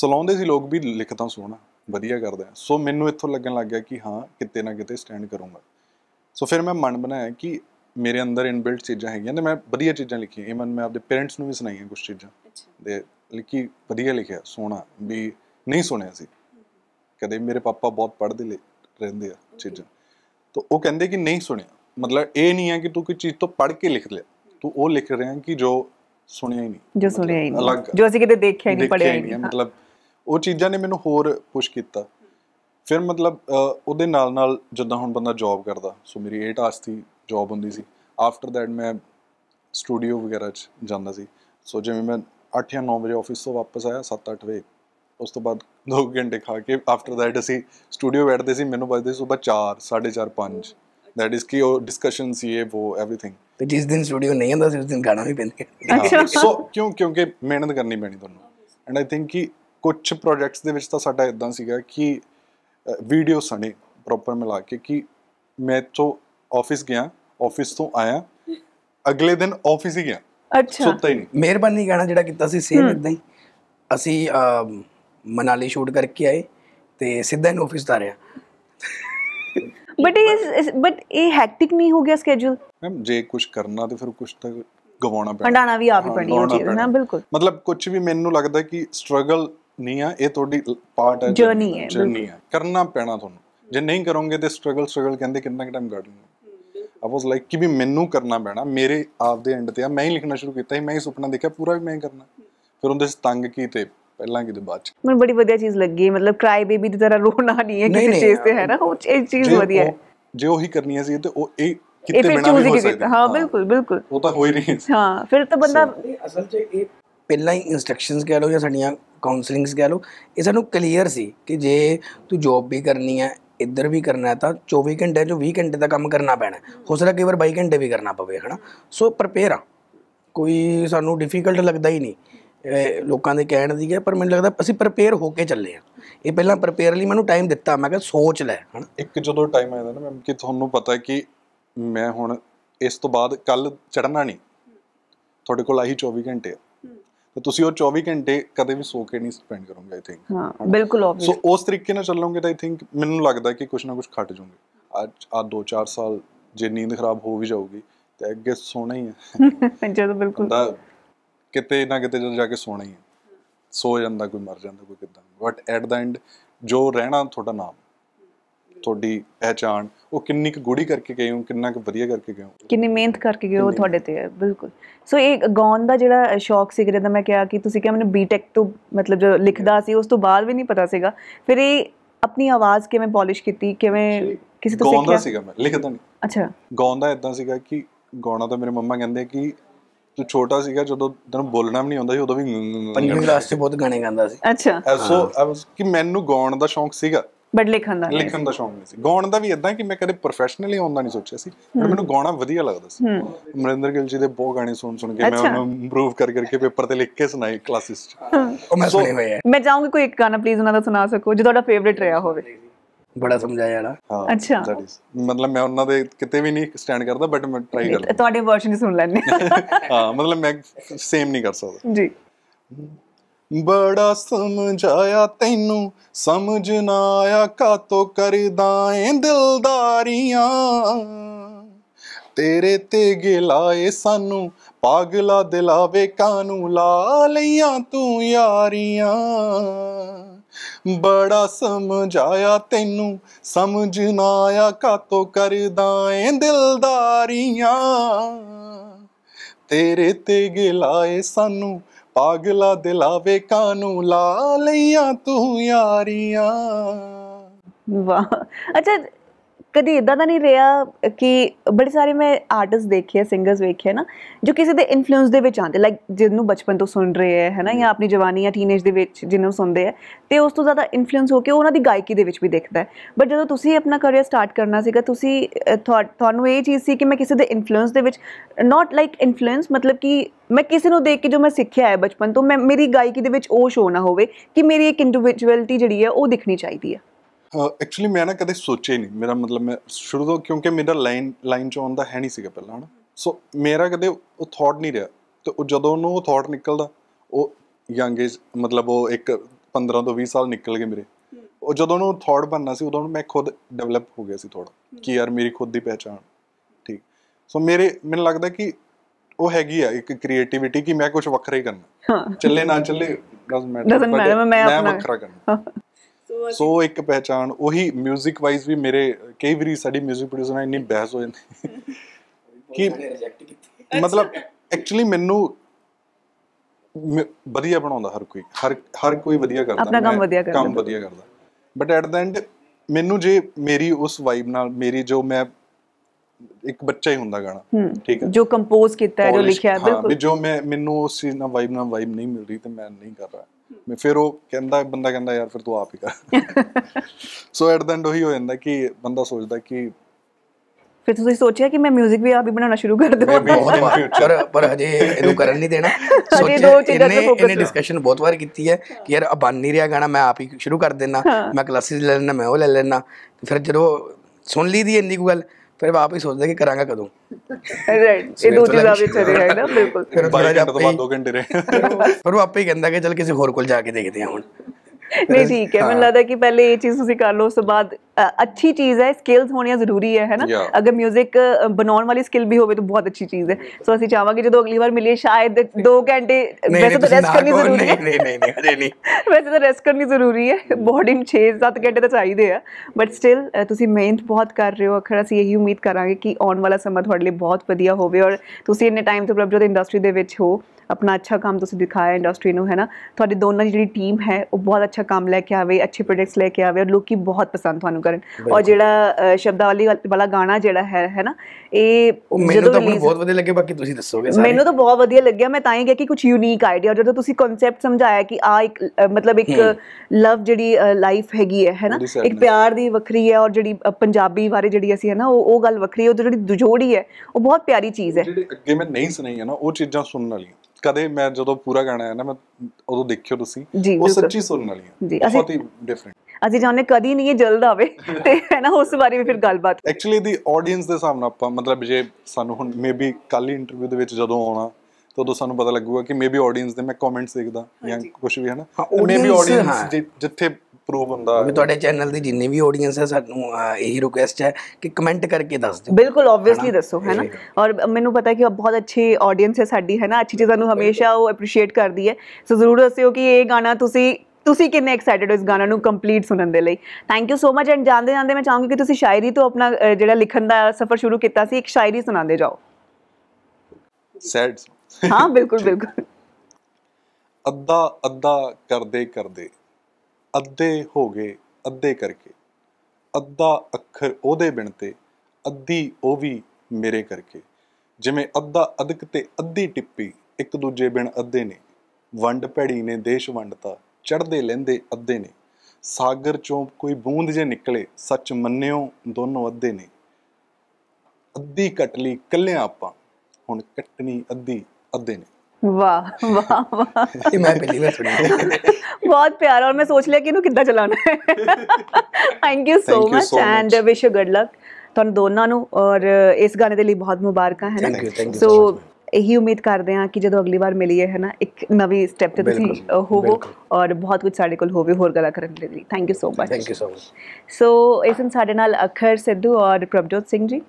ਸਲਾਉਂਦੇ ਸੀ ਲੋਕ ਵੀ ਲਿਖਦਾ ਸੋਹਣਾ ਵਧੀਆ ਕਰਦਾ ਸੋ ਮੈਨੂੰ ਇੱਥੋਂ ਲੱਗਣ ਲੱਗ ਗਿਆ ਕਿ ਹਾਂ ਕਿਤੇ ਨਾ ਕਿਤੇ ਸਟੈਂਡ ਕਰੂੰਗਾ ਸੋ ਫਿਰ ਮੈਂ ਮਨ ਬਣਾਇਆ ਕਿ ਮੇਰੇ ਅੰਦਰ ਇਨਬਿਲਟ ਚੀਜ਼ਾਂ ਹੈਗੀਆਂ ਤੇ ਮੈਂ ਵਧੀਆ ਚੀਜ਼ਾਂ ਲਿਖੀਆਂ ਇਹ ਮਨ ਮੈਂ ਆਪਣੇ ਪੇਰੈਂਟਸ ਨੂੰ ਵੀ ਸੁਣਾਈਆਂ ਕੁਝ ਚੀਜ਼ਾਂ ਦੇ ਲਿਖੀ ਵਧੀਆ ਲਿਖਿਆ ਸੋਹਣਾ ਵੀ ਨਹੀਂ ਸੁਣਿਆ ਸੀ ਕਦੇ ਮੇਰੇ ਪਾਪਾ ਬਹੁਤ ਲੈ ਰਹਿੰਦੇ ਆ ਚੀਜ਼ਾਂ ਤੋ ਉਹ ਕਹਿੰਦੇ ਕਿ ਨਹੀਂ ਸੁਣਿਆ ਮਤਲਬ ਇਹ ਨਹੀਂ ਹੈ ਕਿ ਤੂੰ ਕੋਈ ਚੀਜ਼ ਤੋਂ ਪੜ੍ਹ ਕੇ ਲਿਖ ਲਿਆ ਤੂੰ ਉਹ ਲਿਖ ਰਿਹਾ ਕਿ ਜੋ ਸੁਣਿਆ ਹੀ ਨਹੀਂ ਜੋ ਸੁਣਿਆ ਹੀ ਨਹੀਂ ਜੋ ਅਸੀਂ ਕਿਤੇ ਦੇਖਿਆ ਹੀ ਨਹੀਂ ਪੜਿਆ ਹੀ ਨਹੀਂ ਮਤਲਬ ਉਹ ਚੀਜ਼ਾਂ ਨੇ ਮੈਨੂੰ ਹੋਰ ਪੁਸ਼ ਕੀਤਾ ਫਿਰ ਮਤਲਬ ਉਹਦੇ ਨਾਲ ਨਾਲ ਜਦੋਂ ਹੁਣ ਬੰਦਾ ਜੌਬ ਕਰਦਾ ਸੋ ਮੇਰੀ 8 ਆਸ ਦੀ ਜੌਬ ਹੁੰਦੀ ਸੀ ਆਫਟਰ ਦੈਟ ਮੈਂ ਸਟੂਡੀਓ ਵਗੈਰਾ 'ਚ ਜਾਂਦਾ ਸੀ ਸੋ ਜਿਵੇਂ ਮੈਂ 8 ਜਾਂ 9 ਵਜੇ ਆਫਿਸ ਤੋਂ ਵਾਪਸ ਆਇਆ 7-8 ਵਜੇ ਉਸ ਤੋਂ ਬਾਅਦ 2 ਘੰਟੇ ਖਾ ਕੇ ਆਫਟਰ ਦੈਟ ਅਸੀਂ ਸਟੂਡੀਓ ਬੈਠਦੇ ਸੀ ਮੈਨੂੰ ਵਜਦੇ ਸਵੇਰ 4 4:30 5 ਦੈਟ ਇਜ਼ ਕਿ ਉਹ ਡਿਸਕਸ਼ਨ ਸੀ ਇਹ ਉਹ एवरीथिंग ਤੇ ਜਿਸ ਦਿਨ ਸਟੂਡੀਓ ਨਹੀਂ ਹੁੰਦਾ ਉਸ ਦਿਨ ਗਾਣਾ ਵੀ ਪੈਂਦਾ ਸੋ ਕਿਉਂ ਕਿਉਂਕਿ ਮਿਹਨਤ ਕਰਨੀ ਪੈਣੀ ਤੁਹਾਨੂੰ ਐਂਡ ਆਈ ਥਿੰਕ ਕਿ ਕੁਝ ਪ੍ਰੋਜੈਕਟਸ ਦੇ ਵਿੱਚ ਤਾਂ ਸਾਡਾ ਇਦਾਂ ਸੀਗਾ ਕਿ ਵੀਡੀਓ ਸਣੇ ਪ੍ਰੋਪਰ ਮਿਲਾ ਕੇ ਕਿ ਮੈਂ ਤੋਂ ਆਫਿਸ ਗਿਆ ਆਫਿਸ ਤੋਂ ਆਇਆ ਅਗਲੇ ਦਿਨ ਆਫਿਸ ਹੀ ਗਿਆ ਅੱਛਾ ਸੁੱਤਾ ਹੀ ਨਹੀਂ ਮਿਹਰਬਾਨੀ ਗਾਣਾ ਜਿਹੜਾ ਕੀਤਾ ਸੀ ਸੇਮ ਇਦਾਂ ਹੀ ਅਸੀਂ ਮਨਾਲੀ ਸ਼ੂਟ ਕਰਕੇ ਆਏ ਤੇ ਸਿੱਧਾ ਹੀ ਆਫਿਸ ਤਾਰਿਆ ਬਟ ਇਸ ਬਟ ਇਹ ਹੈਕਟਿਕ ਨਹੀਂ ਹੋ ਗਿਆ ਸਕੇਜੂਲ ਮੈਮ ਜੇ ਕੁਝ ਕਰਨਾ ਤੇ ਫਿਰ ਕੁਝ ਤਾਂ ਗਵਾਉਣਾ ਪੈਣਾ ਹੰਡਾਣਾ ਵੀ ਆਪ ਹੀ ਪੜੀ ਹੋ ਜੀ ਨਾ ਬਿਲਕੁਲ ਮਤਲਬ ਕੁਝ ਵੀ ਮੈਨੂੰ ਲੱਗਦਾ ਕਿ ਸਟਰਗਲ ਨਹੀਂ ਆ ਇਹ ਤੁਹਾਡੀ ਪਾਰਟ ਹੈ ਜਰਨੀ ਹੈ ਜਰਨੀ ਹੈ ਕਰਨਾ ਪੈਣਾ ਤੁਹਾਨੂੰ ਜੇ ਨਹੀਂ ਕਰੋਗੇ ਤੇ ਸਟਰਗਲ ਸਟਰਗਲ ਕਹਿੰਦੇ ਕਿੰਨਾ ਕਿ ਟਾਈਮ ਕੱਢ ਲੂਗੇ ਆ ਵਾਸ ਲਾਈਕ ਕਿ ਵੀ ਮੈਨੂੰ ਕਰਨਾ ਪੈਣਾ ਮੇਰੇ ਆਪ ਦੇ ਐਂਡ ਤੇ ਆ ਮੈਂ ਹੀ ਲਿਖਣਾ ਸ਼ੁਰੂ ਕੀਤਾ ਸੀ ਮੈਂ ਹੀ ਸੁਪਨਾ ਦੇਖਿਆ ਪੂਰਾ ਵੀ ਮੈਂ ਹੀ ਕਰਨਾ ਫਿਰ ਉਹਦੇ ਤੰਗ ਕੀਤੇ ਪਹਿਲਾਂ ਕੀ ਤੇ ਬਾਅਦ ਚ ਮੈਨੂੰ ਬੜੀ ਵਧੀਆ ਚੀਜ਼ ਲੱਗੀ ਮਤਲਬ ਕ੍ਰਾਈ ਬੇਬੀ ਦੀ ਤਰ੍ਹਾਂ ਰੋਣਾ ਨਹੀਂ ਹੈ ਕਿਸੇ ਚੀਜ਼ ਤੇ ਹੈ ਨਾ ਉਹ ਚੀਜ਼ ਵਧੀਆ ਹੈ ਜੇ ਹੀ ਕਰਨੀ ਸੀ ਤੇ ਉਹ ਇਹ ਕਿਤੇ ਬਿਨਾਂ ਨਹੀਂ ਹੋ ਸਕਦਾ ਹਾਂ ਬਿਲਕੁਲ ਬਿਲਕੁਲ ਉਹ ਤਾਂ ਹੋ ਹੀ ਨਹੀਂ ਹਾਂ ਫਿਰ ਤਾਂ ਬੰਦਾ ਅਸਲ 'ਚ ਇਹ ਪਹਿਲਾਂ ਹੀ ਇਨਸਟਰਕਸ਼ਨਸ ਕਹਿ ਲਓ ਜਾਂ ਸਾਡੀਆਂ ਕਾਉਂਸਲਿੰਗਸ ਕਹਿ ਲਓ ਇਹ ਸਾਨੂੰ ਕਲੀਅਰ ਸੀ ਕਿ ਜੇ ਤੂੰ ਜੌਬ ਵੀ ਕਰਨੀ ਹੈ ਇੱਧਰ ਵੀ ਕਰਨਾ ਹੈ ਤਾਂ 24 ਘੰਟੇ ਜੋ 20 ਘੰਟੇ ਦਾ ਕੰਮ ਕਰਨਾ ਪੈਣਾ ਹੋ ਸਕਦਾ ਕਈ ਵਾਰ 22 ਘੰਟੇ ਵੀ ਕਰਨਾ ਪਵੇ ਹਨਾ ਸੋ ਪ੍ਰਪੇਅਰ ਆ ਕੋਈ ਸਾਨੂੰ ਡਿਫਿਕਲਟ ਲੱਗਦਾ ਹੀ ਨਹੀਂ ਲੋਕਾਂ ਦੇ ਕਹਿਣ ਦੀ ਹੈ ਪਰ ਮੈਨੂੰ ਲੱਗਦਾ ਅਸੀਂ ਪ੍ਰਪੇਅਰ ਹੋ ਕੇ ਚੱਲੇ ਆ ਇਹ ਪਹਿਲਾਂ ਪ੍ਰਪੇਅਰ ਲਈ ਮੈਨੂੰ ਟਾਈਮ ਦਿੱਤਾ ਮੈਂ ਕਿਹਾ ਸੋਚ ਲੈ ਹਨਾ ਇੱਕ ਜਦੋਂ ਟਾਈਮ ਆਇਆ ਨਾ ਮੈਮ ਕਿ ਤੁਹਾਨੂੰ ਪਤਾ ਕਿ ਮੈਂ ਹੁਣ ਇਸ ਤੋਂ ਬਾਅਦ ਕੱਲ ਚੜਨਾ ਨਹੀਂ ਤੁਹਾਡੇ ਕੋਲ ਆਹੀ 24 ਘੰਟੇ ਆ ਤੇ ਤੁਸੀਂ ਉਹ 24 ਘੰਟੇ ਕਦੇ ਵੀ ਸੋ ਕੇ ਨਹੀਂ ਸਪੈਂਡ ਕਰੋਗੇ ਆਈ ਥਿੰਕ ਹਾਂ ਬਿਲਕੁਲ ਆਬਵੀਅਸ ਸੋ ਉਸ ਤਰੀਕੇ ਨਾਲ ਚੱਲੋਗੇ ਤਾਂ ਆਈ ਥਿੰਕ ਮੈਨੂੰ ਲੱਗਦਾ ਕਿ ਕੁਝ ਨਾ ਕੁਝ ਖੱਟ ਜਾਓਗੇ ਅੱਜ ਆ 2-4 ਸਾਲ ਜੇ ਨੀਂਦ ਖਰਾਬ ਹੋ ਵੀ ਜਾਊਗੀ ਤੇ ਅੱਗੇ ਸੋਣਾ ਹੀ ਹੈ [LAUGHS] ਜਦੋਂ ਬਿਲਕੁਲ ਕਿਤੇ ਨਾ ਕਿਤੇ ਜਦੋਂ ਜਾ ਕੇ ਸੋਣਾ ਹੀ ਹੈ ਸੋ ਜਾਂਦਾ ਕੋਈ ਮਰ ਜਾਂਦਾ ਕੋਈ ਕਿਦਾਂ ਬਟ ਐਟ ਦਾ ਐਂਡ ਜੋ ਰਹਿਣਾ ਤੁਹਾਡਾ ਨਾਮ ਤੁਹਾਡੀ ਪਹਿਚਾਨ ਉਹ ਕਿੰਨੀ ਕੁ ਗੋੜੀ ਕਰਕੇ ਗਏ ਹੋ ਕਿੰਨਾ ਕੁ ਵਧੀਆ ਕਰਕੇ ਗਏ ਹੋ ਕਿੰਨੀ ਮਿਹਨਤ ਕਰਕੇ ਗਏ ਹੋ ਤੁਹਾਡੇ ਤੇ ਬਿਲਕੁਲ ਸੋ ਇਹ ਗਾਉਣ ਦਾ ਜਿਹੜਾ ਸ਼ੌਕ ਸੀ ਦਾ ਮੈਂ ਕਿਹਾ ਕਿ ਤੁਸੀਂ ਕਿਹਾ ਮੈਨੂੰ ਬੀਟੈਕ ਤੋਂ ਮਤਲਬ ਜੋ ਲਿਖਦਾ ਸੀ ਉਸ ਤੋਂ ਬਾਅਦ ਵੀ ਨਹੀਂ ਪਤਾ ਸੀਗਾ ਫਿਰ ਇਹ ਆਪਣੀ ਆਵਾਜ਼ ਕਿਵੇਂ ਪਾਲਿਸ਼ ਕੀਤੀ ਕਿਵੇਂ ਕਿਸੇ ਤੋਂ ਸਿੱਖਿਆ ਗਾਉਂਦਾ ਸੀਗਾ ਮੈਂ ਲਿਖਦਾ ਨਹੀਂ ਅੱਛਾ ਗਾਉਂਦਾ ਇਦਾਂ ਸੀਗਾ ਕਿ ਗਾਉਣਾ ਤਾਂ ਮੇਰੇ ਮੰਮਾ ਕਹਿੰਦੇ ਕਿ ਤੂੰ ਛੋਟਾ ਸੀਗਾ ਜਦੋਂ ਤੈਨੂੰ ਬੋਲਣਾ ਵੀ ਨਹੀਂ ਆਉਂਦਾ ਸੀ ਉਦੋਂ ਵੀ ਪੰਜਵੀਂ ਕਲਾਸ 'ਚ ਬਹੁਤ ਗਾਣੇ ਗਾਉਂਦਾ ਸੀ ਅੱਛਾ ਸੋ ਕਿ ਮੈਨੂੰ ਗਾਉਣ ਦਾ ਸ਼ੌਂਕ ਸੀਗਾ ਬਟ ਲਿਖਣ ਦਾ ਲਿਖਣ ਦਾ ਸ਼ੌਂਕ ਨਹੀਂ ਸੀ ਗਾਉਣ ਦਾ ਵੀ ਇਦਾਂ ਕਿ ਮੈਂ ਕਦੇ ਪ੍ਰੋਫੈਸ਼ਨਲੀ ਆਉਣ ਦਾ ਨਹੀਂ ਸੋਚਿਆ ਸੀ ਪਰ ਮੈਨੂੰ ਗਾਉਣਾ ਵਧੀਆ ਲੱਗਦਾ ਸੀ ਅਮਰਿੰਦਰ ਗਿੱਲ ਜੀ ਦੇ ਬਹੁਤ ਗਾਣੇ ਸੁਣ ਸੁਣ ਕੇ ਮੈਂ ਉਹਨਾਂ ਨੂੰ ਇੰਪਰੂਵ ਕਰ ਕਰਕੇ ਪੇਪਰ ਤੇ ਲਿਖ ਕੇ ਸੁਣਾਈ ਕਲਾਸਿਸ ਚ ਉਹ ਮੈਂ ਸੁਣੀ ਹੋਏ ਆ ਮੈਂ ਜਾਊਂਗੀ ਕੋਈ ਇੱਕ ਗਾਣਾ ਪਲੀਜ਼ ਉਹਨਾਂ ਦਾ ਸੁਣਾ ਸਕੋ ਜੋ ਤੁਹਾਡਾ ਫੇਵਰਿਟ ਰਿਹਾ ਹੋਵੇ ਬੜਾ ਸਮਝਾਇਆ ਨਾ ਅੱਛਾ ਮਤਲਬ ਮੈਂ ਉਹਨਾਂ ਦੇ ਕਿਤੇ ਵੀ ਨਹੀਂ ਸਟੈਂਡ ਕਰਦਾ ਬਟ ਮੈਂ ਟਰਾਈ ਕਰਦਾ ਤੁਹਾਡੇ ਵਰਸ਼ਨ ਸੁਣ ਲੈਣੇ ਹਾਂ ਮਤਲਬ ਮੈਂ ਸੇਮ ਨਹੀਂ ਕਰ ਸਕਦਾ ਜੀ ਬੜਾ ਸਮਝਾਇਆ ਤੈਨੂੰ ਸਮਝ ਨਾ ਆਇਆ ਕਾਤੋ ਕਰਦਾ ਏ ਦਿਲਦਾਰੀਆਂ ਤੇਰੇ ਤੇ ਗਿਲਾਏ ਸਾਨੂੰ ਪਾਗਲਾ ਦਿਲਾਵੇ ਕਾਨੂੰ ਲਾ ਲਈਆਂ ਤੂੰ ਯਾਰੀਆਂ ਬੜਾ ਸਮਝਾਇਆ ਤੈਨੂੰ ਸਮਝ ਨਾ ਆਇਆ ਕਾਤੋ ਕਰਦਾ ਏ ਦਿਲਦਾਰੀਆਂ ਤੇਰੇ ਤੇ ਗਿਲਾਏ ਸਾਨੂੰ ਪਾਗਲਾ ਦਿਲਾਵੇ ਕਾਨੂੰ ਲਾ ਲਈਆਂ ਤੂੰ ਯਾਰੀਆਂ ਵਾਹ ਅੱਛਾ ਕਦੀ ਇਦਾਂ ਦਾ ਨਹੀਂ ਰਿਹਾ ਕਿ ਬੜੀ ਸਾਰੇ ਮੈਂ ਆਰਟਿਸਟ ਦੇਖੇ ਆ ਸਿੰਗਰਸ ਵੇਖੇ ਆ ਨਾ ਜੋ ਕਿਸੇ ਦੇ ਇਨਫਲੂਐਂਸ ਦੇ ਵਿੱਚ ਆਉਂਦੇ ਲਾਈਕ ਜਿਹਨੂੰ ਬਚਪਨ ਤੋਂ ਸੁਣ ਰਹੇ ਆ ਹੈਨਾ ਜਾਂ ਆਪਣੀ ਜਵਾਨੀ ਜਾਂ ਟੀਨੇਜ ਦੇ ਵਿੱਚ ਜਿਹਨੂੰ ਸੁਣਦੇ ਆ ਤੇ ਉਸ ਤੋਂ ਜ਼ਿਆਦਾ ਇਨਫਲੂਐਂਸ ਹੋ ਕੇ ਉਹਨਾਂ ਦੀ ਗਾਇਕੀ ਦੇ ਵਿੱਚ ਵੀ ਦਿਖਦਾ ਹੈ ਬਟ ਜਦੋਂ ਤੁਸੀਂ ਆਪਣਾ ਕਰੀਅਰ ਸਟਾਰਟ ਕਰਨਾ ਸੀਗਾ ਤੁਸੀਂ ਤੁਹਾਨੂੰ ਇਹ ਚੀਜ਼ ਸੀ ਕਿ ਮੈਂ ਕਿਸੇ ਦੇ ਇਨਫਲੂਐਂਸ ਦੇ ਵਿੱਚ ਨਾਟ ਲਾਈਕ ਇਨਫਲੂਐਂਸ ਮਤਲਬ ਕਿ ਮੈਂ ਕਿਸੇ ਨੂੰ ਦੇਖ ਕੇ ਜੋ ਮੈਂ ਸਿੱਖਿਆ ਹੈ ਬਚਪਨ ਤੋਂ ਮੈਂ ਮੇਰੀ ਗਾਇਕੀ ਦੇ ਵਿੱਚ ਉਹ ਸ਼ੋ ਨਾ ਹੋਵੇ ਕਿ ਮੇਰੀ ਇੱਕ ਇੰਡੀਵਿਜੂਅਲਿਟੀ ਜਿਹੜੀ ਹੈ ਉਹ ਦਿਖਣੀ ਚਾਹੀਦੀ ਹੈ ਐਕਚੁਅਲੀ ਮੈਂ ਨਾ ਕਦੇ ਸੋਚਿਆ ਹੀ ਨਹੀਂ ਮੇਰਾ ਮਤਲਬ ਮੈਂ ਸ਼ੁਰੂ ਤੋਂ ਕਿਉਂਕਿ ਮੇਰਾ ਲਾਈਨ ਲਾਈਨ ਚ ਆਉਂਦਾ ਹੈ ਨਹੀਂ ਸੀਗਾ ਪਹਿਲਾਂ ਹਣਾ ਸੋ ਮੇਰਾ ਕਦੇ ਉਹ ਥਾਟ ਨਹੀਂ ਰਿਹਾ ਤੇ ਉਹ ਜਦੋਂ ਉਹਨੂੰ ਉਹ ਥਾਟ ਨਿਕਲਦਾ ਉਹ ਯੰਗ ਏਜ ਮਤਲਬ ਉਹ ਇੱਕ 15 ਤੋਂ 20 ਸਾਲ ਨਿਕਲ ਗਏ ਮੇਰੇ ਉਹ ਜਦੋਂ ਉਹਨੂੰ ਥਾਟ ਬਣਨਾ ਸੀ ਉਦੋਂ ਮੈਂ ਖੁਦ ਡਿਵੈਲਪ ਹੋ ਗਿਆ ਸੀ ਥੋੜਾ ਕਿ ਯਾਰ ਮੇਰੀ ਖੁਦ ਦੀ ਪਹਿਚਾਣ ਠੀਕ ਸੋ ਮੇਰੇ ਮੈਨੂੰ ਲੱਗਦਾ ਕਿ ਉਹ ਹੈਗੀ ਆ ਇੱਕ ਕ੍ਰੀਏਟੀਵਿਟੀ ਕਿ ਮੈਂ ਕੁਝ ਵੱਖਰਾ ਹੀ ਕਰਨਾ ਚੱਲੇ ਨਾ ਚੱਲੇ ਡਸਨਟ ਮੈਟਰ ਮੈਂ ਵੱਖਰਾ ਕਰਨਾ ਸੋ ਇੱਕ ਪਹਿਚਾਨ ਉਹੀ 뮤직 ਵਾਈਜ਼ ਵੀ ਮੇਰੇ ਕਈ ਵਾਰੀ ਸਾਡੀ 뮤직 ਪ੍ਰੋਡਿਊਸਰ ਨਾਲ ਇੰਨੀ ਬਹਿਸ ਹੋ ਜਾਂਦੀ ਕਿ ਮਤਲਬ ਐਕਚੁਅਲੀ ਮੈਨੂੰ ਵਧੀਆ ਬਣਾਉਂਦਾ ਹਰ ਕੋਈ ਹਰ ਹਰ ਕੋਈ ਵਧੀਆ ਕਰਦਾ ਆਪਣਾ ਕੰਮ ਵਧੀਆ ਕਰਦਾ ਕੰਮ ਵਧੀਆ ਕਰਦਾ ਬਟ ਐਟ ਦ ਐਂਡ ਮੈਨੂੰ ਜੇ ਮੇਰੀ ਉਸ ਵਾਈਬ ਨਾਲ ਮੇਰੀ ਜੋ ਮੈਂ ਇੱਕ ਬੱਚਾ ਹੀ ਹੁੰਦਾ ਗਾਣਾ ਠੀਕ ਹੈ ਜੋ ਕੰਪੋਜ਼ ਕੀਤਾ ਹੈ ਜੋ ਲਿਖਿਆ ਹੈ ਬਿਲਕੁਲ ਜੋ ਮੈਂ ਮੈਨੂੰ ਉਸ ਚੀਜ਼ ਨਾਲ ਵਾਈਬ ਨਾਲ ਵਾਈਬ ਨਹੀਂ ਮਿਲ ਰਹੀ ਤੇ ਮੈਂ ਨਹੀਂ ਕਰ ਰਿਹਾ ਮੈਂ ਫਿਰ ਉਹ ਕਹਿੰਦਾ ਬੰਦਾ ਕਹਿੰਦਾ ਯਾਰ ਫਿਰ ਤੂੰ ਆਪ ਹੀ ਕਰ ਸੋ ਐਟ ਦੈਂਡ ਉਹੀ ਹੋ ਜਾਂਦਾ ਕਿ ਬੰਦਾ ਸੋਚਦਾ ਕਿ ਫਿਰ ਤੁਸੀਂ ਸੋਚਿਆ ਕਿ ਮੈਂ 뮤직 ਵੀ ਆਪ ਹੀ ਬਣਾਉਣਾ ਸ਼ੁਰੂ ਕਰ ਦਵਾਂ ਮੈਂ ਬਹੁਤ ਇਨ ਫਿਊਚਰ ਪਰ ਹਜੇ ਇਹਨੂੰ ਕਰਨ ਨਹੀਂ ਦੇਣਾ [LAUGHS] ਹਜੇ ਦੋ ਚੀਜ਼ਾਂ ਤੇ ਫੋਕਸ ਇਹਨੇ ਡਿਸਕਸ਼ਨ ਬਹੁਤ ਵਾਰ ਕੀਤੀ ਹੈ ਕਿ ਯਾਰ ਆ ਬਣ ਨਹੀਂ ਰਿਹਾ ਗਾਣਾ ਮੈਂ ਆਪ ਹੀ ਸ਼ੁਰੂ ਕਰ ਦੇਣਾ ਮੈਂ ਕਲਾਸਿਸ ਲੈ ਲੈਣਾ ਮੈਂ ਉਹ ਲੈ ਲੈਣਾ ਫਿਰ ਜਦੋਂ ਸੁਣ ਲਈ ਦੀ ਇੰਨੀ ਕੋ ਗੱਲ ਫਿਰ ਆਪ ਹੀ ਸੋਚਦੇ ਕਿ ਕਰਾਂਗਾ ਕਦੋਂ ਰਾਈਟ ਇਹ ਦੋ ਚੀਜ਼ਾਂ ਵਿੱਚ ਰਹਿ ਹੈ ਨਾ ਬਿਲਕੁਲ ਫਿਰ ਉਹ ਆਪੇ ਹੀ ਕਹਿੰਦਾ ਕਿ ਚਲ ਕਿਸੇ ਹੋਰ ਕੋਲ ਜਾ ਕੇ ਦੇਖਦੇ ਹਾਂ ਹੁਣ ਨਹੀਂ ਠੀਕ ਹੈ ਮੈਨੂੰ ਲੱਗਦਾ ਕਿ ਪਹਿਲੇ ਇਹ ਚੀਜ਼ ਤੁਸੀਂ ਕਰ ਲਓ ਉਸ ਤੋਂ ਬਾਅਦ ਅੱਛੀ ਚੀਜ਼ ਹੈ ਸਕਿੱਲਸ ਹੋਣੀਆਂ ਜ਼ਰੂਰੀ ਹੈ ਹੈਨਾ ਅਗਰ 뮤직 ਬਣਾਉਣ ਵਾਲੀ ਸਕਿੱਲ ਵੀ ਹੋਵੇ ਤਾਂ ਬਹੁਤ ਅੱਛੀ ਚੀਜ਼ ਹੈ ਸੋ ਅਸੀਂ ਚਾਹਾਂਗੇ ਜਦੋਂ ਅਗਲੀ ਵਾਰ ਮਿਲੀਏ ਸ਼ਾਇਦ 2 ਘੰਟੇ ਵੈਸੇ ਤਾਂ ਰੈਸਟ ਕਰਨੀ ਜ਼ਰੂਰੀ ਹੈ ਨਹੀਂ ਨਹੀਂ ਨਹੀਂ ਹਜੇ ਨਹੀਂ [LAUGHS] ਵੈਸੇ ਤਾਂ ਰੈਸਟ ਕਰਨੀ ਜ਼ਰੂਰੀ ਹੈ ਬੋਡੀ ਨੂੰ 6-7 ਘੰਟੇ ਤਾਂ ਚਾਹੀਦੇ ਆ ਬਟ ਸਟਿਲ ਤੁਸੀਂ ਮਿਹਨਤ ਬਹੁਤ ਕਰ ਰਹੇ ਹੋ ਅਖਰ ਅਸੀਂ ਇਹੀ ਉਮੀਦ ਕਰਾਂਗੇ ਕਿ ਆਉਣ ਵਾਲਾ ਸਮਾਂ ਤੁਹਾਡੇ ਲਈ ਬਹੁਤ ਵਧੀਆ ਹੋਵੇ ਔਰ ਤੁਸੀਂ ਇੰਨੇ ਟਾਈਮ ਤੋਂ ਪ੍ਰਭਜੋਤ ਇੰਡਸਟਰੀ ਦੇ ਵਿੱਚ ਹੋ ਆਪਣਾ ਅੱਛਾ ਕੰਮ ਤੁਸੀਂ ਦਿਖਾਇਆ ਇੰਡਸਟਰੀ ਨੂੰ ਹੈ ਨਾ ਤੁਹਾਡੀ ਦੋਨਾਂ ਦੀ ਜਿਹੜੀ ਟੀਮ ਹੈ ਉਹ ਬਹੁਤ ਅੱਛਾ ਕੰਮ ਲੈ ਕੇ ਆਵੇ ਅੱਛੇ ਪ੍ਰੋਡਕਟਸ ਲੈ ਕੇ ਆਵੇ ਔਰ ਲੋਕੀ ਬਹੁਤ ਪਸੰਦ ਤੁਹਾਨੂੰ ਕਰਨ ਔਰ ਜਿਹੜਾ ਸ਼ਬਦਾਵਲੀ ਵਾਲਾ ਗਾਣਾ ਜਿਹੜਾ ਹੈ ਹੈ ਨਾ ਇਹ ਜਦੋਂ ਮੈਨੂੰ ਬਹੁਤ ਵਧੀਆ ਲੱਗੇ ਬਾਕੀ ਤੁਸੀਂ ਦੱਸੋਗੇ ਸਾਰੇ ਮੈਨੂੰ ਤਾਂ ਬਹੁਤ ਵਧੀਆ ਲੱਗਿਆ ਮੈਂ ਤਾਂ ਹੀ ਕਿਹਾ ਕਿ ਕੁਝ ਯੂਨੀਕ ਆਈਡੀਆ ਜਦੋਂ ਤੁਸੀਂ ਕਨਸੈਪਟ ਸਮਝਾਇਆ ਕਿ ਆ ਇੱਕ ਮਤਲਬ ਇੱਕ ਲਵ ਜਿਹੜੀ ਲਾਈਫ ਹੈਗੀ ਹੈ ਹੈ ਨਾ ਇੱਕ ਪਿਆਰ ਦੀ ਵੱਖਰੀ ਹੈ ਔਰ ਜਿਹੜੀ ਪੰਜਾਬੀ ਬਾਰੇ ਜਿਹੜੀ ਅਸੀਂ ਹੈ ਨਾ ਉਹ ਉਹ ਗੱਲ ਵੱਖਰੀ ਹੈ ਉਹ ਜਿਹੜੀ ਦੁਜੋੜੀ ਹੈ ਉਹ ਬਹੁਤ ਪਿਆਰੀ ਚੀਜ਼ ਹੈ ਜਿਹੜੇ ਅੱਗੇ ਮੈਂ ਨਹੀਂ ਸੁਣਾਈ ਹੈ ਨਾ ਉਹ ਚੀਜ਼ਾਂ ਸੁਣਨ ਵਾਲੀ ਕਦੇ ਮੈਂ ਜਦੋਂ ਪੂਰਾ ਗਾਣਾ ਆਇਆ ਨਾ ਮੈਂ ਉਦੋਂ ਦੇਖਿਓ ਤੁਸੀਂ ਉਹ ਸੱਚੀ ਸੁਣਨ ਵਾਲੀ ਹੈ ਜੀ ਬਹੁਤ ਹੀ ਡਿਫਰੈਂਟ ਅਸੀਂ ਜਾਨੇ ਕਦੀ ਨਹੀਂ ਇਹ ਜਲਦ ਆਵੇ ਤੇ ਹੈ ਨਾ ਉਸ ਬਾਰੇ ਵੀ ਫਿਰ ਗੱਲਬਾਤ ਐਕਚੁਅਲੀ ਦੀ ਆਡੀਅנס ਦੇ ਸਾਹਮਣੇ ਆਪਾਂ ਮਤਲਬ ਜੇ ਸਾਨੂੰ ਹੁਣ ਮੇਬੀ ਕੱਲ ਹੀ ਇੰਟਰਵਿਊ ਦੇ ਵਿੱਚ ਜਦੋਂ ਆਉਣਾ ਤਾਂ ਉਦੋਂ ਸਾਨੂੰ ਪਤਾ ਲੱਗੂਗਾ ਕਿ ਮੇਬੀ ਆਡੀਅנס ਦੇ ਮੈਂ ਕਮੈਂਟਸ ਦੇਖਦਾ ਜਾਂ ਕੁਝ ਵੀ ਹੈ ਨਾ ਮੇਬੀ ਆਡੀਅנס ਜਿੱਥੇ ਪ੍ਰੂਵ ਹੁੰਦਾ ਹੈ ਵੀ ਤੁਹਾਡੇ ਚੈਨਲ ਦੀ ਜਿੰਨੀ ਵੀ ਆਡੀਅנס ਹੈ ਸਾਨੂੰ ਇਹੀ ਰਿਕੁਐਸਟ ਹੈ ਕਿ ਕਮੈਂਟ ਕਰਕੇ ਦੱਸ ਦਿਓ ਬਿਲਕੁਲ ਆਬਵੀਅਸਲੀ ਦੱਸੋ ਹੈ ਨਾ ਔਰ ਮੈਨੂੰ ਪਤਾ ਕਿ ਬਹੁਤ ਅੱਛੀ ਆਡੀਅנס ਹੈ ਸਾਡੀ ਹੈ ਨਾ ਅੱਛੀ ਚੀਜ਼ਾਂ ਨੂੰ ਹਮੇਸ਼ਾ ਉਹ ਅਪਰੀਸ਼ੀਏਟ ਕਰਦੀ ਹੈ ਸੋ ਜ਼ਰੂਰ ਦੱਸਿਓ ਕਿ ਇਹ ਗਾਣਾ ਤੁਸੀਂ ਤੁਸੀਂ ਕਿੰਨੇ ਐਕਸਾਈਟਡ ਹੋ ਇਸ ਗਾਣਾ ਨੂੰ ਕੰਪਲੀਟ ਸੁਣਨ ਦੇ ਲਈ thank you so much and ਜਾਂਦੇ ਜਾਂਦੇ ਮੈਂ ਚਾਹੂੰਗੀ ਕਿ ਤੁਸੀਂ ਸ਼ਾਇਰੀ ਤੋਂ ਆਪਣਾ ਜਿਹੜਾ ਲਿਖਣ ਦਾ ਸਫ਼ਰ ਸ਼ੁਰੂ ਕੀਤਾ ਸੀ ਇੱਕ ਸ਼ਾਇਰੀ ਸੁਣਾਉਂਦੇ ਜਾਓ ਸੈਡ ਹਾਂ ਬਿਲਕੁਲ [LAUGHS] ਬਿਲਕੁਲ ਅੱਧਾ ਅੱਧਾ ਕਰਦੇ ਕਰਦੇ ਅੱਧੇ ਹੋ ਗਏ ਅੱਧੇ ਕਰਕੇ ਅੱਧਾ ਅੱਖਰ ਉਹਦੇ ਬਿਨ ਤੇ ਅੱਧੀ ਉਹ ਵੀ ਮੇਰੇ ਕਰਕੇ ਜਿਵੇਂ ਅੱਧਾ ਅਦਕ ਤੇ ਅੱਧੀ ਟਿੱਪੀ ਇੱਕ ਦੂਜੇ ਬਿਨ ਅੱਧੇ ਨੇ ਵੰਡ ਭੜੀ ਨੇ ਦੇਸ਼ ਵੰਡਤਾ ਚੜਦੇ ਲੈਂਦੇ ਅੱਧੇ ਨੇ ਸਾਗਰ ਚੋਂ ਕੋਈ ਬੂੰਦ ਜੇ ਨਿਕਲੇ ਸੱਚ ਮੰਨਿਓ ਦੋਨੋਂ ਅੱਧੇ ਨੇ ਅੱਧੀ ਕਟਲੀ ਕੱਲਿਆਂ ਆਪਾਂ ਹੁਣ ਕੱਟਣੀ ਅੱਧੀ ਅੱਧੇ ਨੇ ਵਾਹ ਵਾਹ ਵਾਹ ਇਹ ਮੈਂ ਪਹਿਲੀ ਵਾਰ ਸੁਣੀ ਬਹੁਤ ਪਿਆਰਾ ਔਰ ਮੈਂ ਸੋਚ ਲਿਆ ਕਿ ਇਹਨੂੰ ਕਿੱਦਾਂ ਚਲਾਉਣਾ ਹੈ thank you so much and wish you good luck ਤੁਹਾਨੂੰ ਦੋਨਾਂ ਨੂੰ ਔਰ ਇਸ ਗਾਣੇ ਦੇ ਲਈ ਬਹੁਤ ਮੁਬਾਰਕਾਂ ਹੈ ਨਾ ਸੋ ਇਹੀ ਉਮੀਦ ਕਰਦੇ ਹਾਂ ਕਿ ਜਦੋਂ ਅਗਲੀ ਵਾਰ ਮਿਲੀਏ ਹੈ ਨਾ ਇੱਕ ਨਵੀਂ ਸਟੈਪ ਤੇ ਤੁਸੀਂ ਹੋਵੋ ਔਰ ਬਹੁਤ ਕੁਝ ਸਾਡੇ ਕੋਲ ਹੋਵੇ ਹੋਰ ਗੱਲਾਂ ਕਰਨ ਦੇ ਲਈ thank you so much thank you so much so ਇਸਨ ਸਾਡੇ ਨਾਲ ਅਖਰ ਸਿੱਧੂ ਔਰ ਪ੍ਰਭਜੋਤ ਸਿੰਘ ਜੀ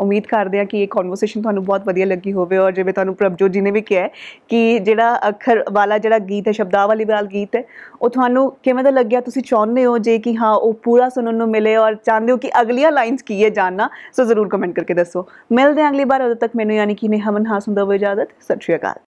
ਉਮੀਦ ਕਰਦੇ ਆ ਕਿ ਇਹ ਕਨਵਰਸੇਸ਼ਨ ਤੁਹਾਨੂੰ ਬਹੁਤ ਵਧੀਆ ਲੱਗੀ ਹੋਵੇ ਔਰ ਜਿਵੇਂ ਤੁਹਾਨੂੰ ਪ੍ਰਭਜੋਤ ਜੀ ਨੇ ਵੀ ਕਿਹਾ ਕਿ ਜਿਹੜਾ ਅੱਖਰ ਵਾਲਾ ਜਿਹੜਾ ਗੀਤ ਹੈ ਸ਼ਬਦਾਵਲੀ ਵਾਲਾ ਗੀਤ ਹੈ ਉਹ ਤੁਹਾਨੂੰ ਕਿਵੇਂ ਦਾ ਲੱਗਿਆ ਤੁਸੀਂ ਚਾਹੁੰਦੇ ਹੋ ਜੇ ਕਿ ਹਾਂ ਉਹ ਪੂਰਾ ਸੁਣਨ ਨੂੰ ਮਿਲੇ ਔਰ ਚਾਹੁੰਦੇ ਹੋ ਕਿ ਅਗਲੀਆਂ ਲਾਈਨਸ ਕੀ ਹੈ ਜਾਨਣਾ ਸੋ ਜ਼ਰੂਰ ਕਮੈਂਟ ਕਰਕੇ ਦੱਸੋ ਮਿਲਦੇ ਆਂ ਅਗਲੀ ਵਾਰ ਉਦੋਂ ਤੱਕ ਮੈਨੂੰ ਯਾਨੀ ਕਿ ਨੇ ਹਮਨ ਹਾਸ ਹੁੰਦਾ ਇਜਾਜ਼ਤ ਸਤਿ ਸ਼੍ਰੀ ਅਕਾਲ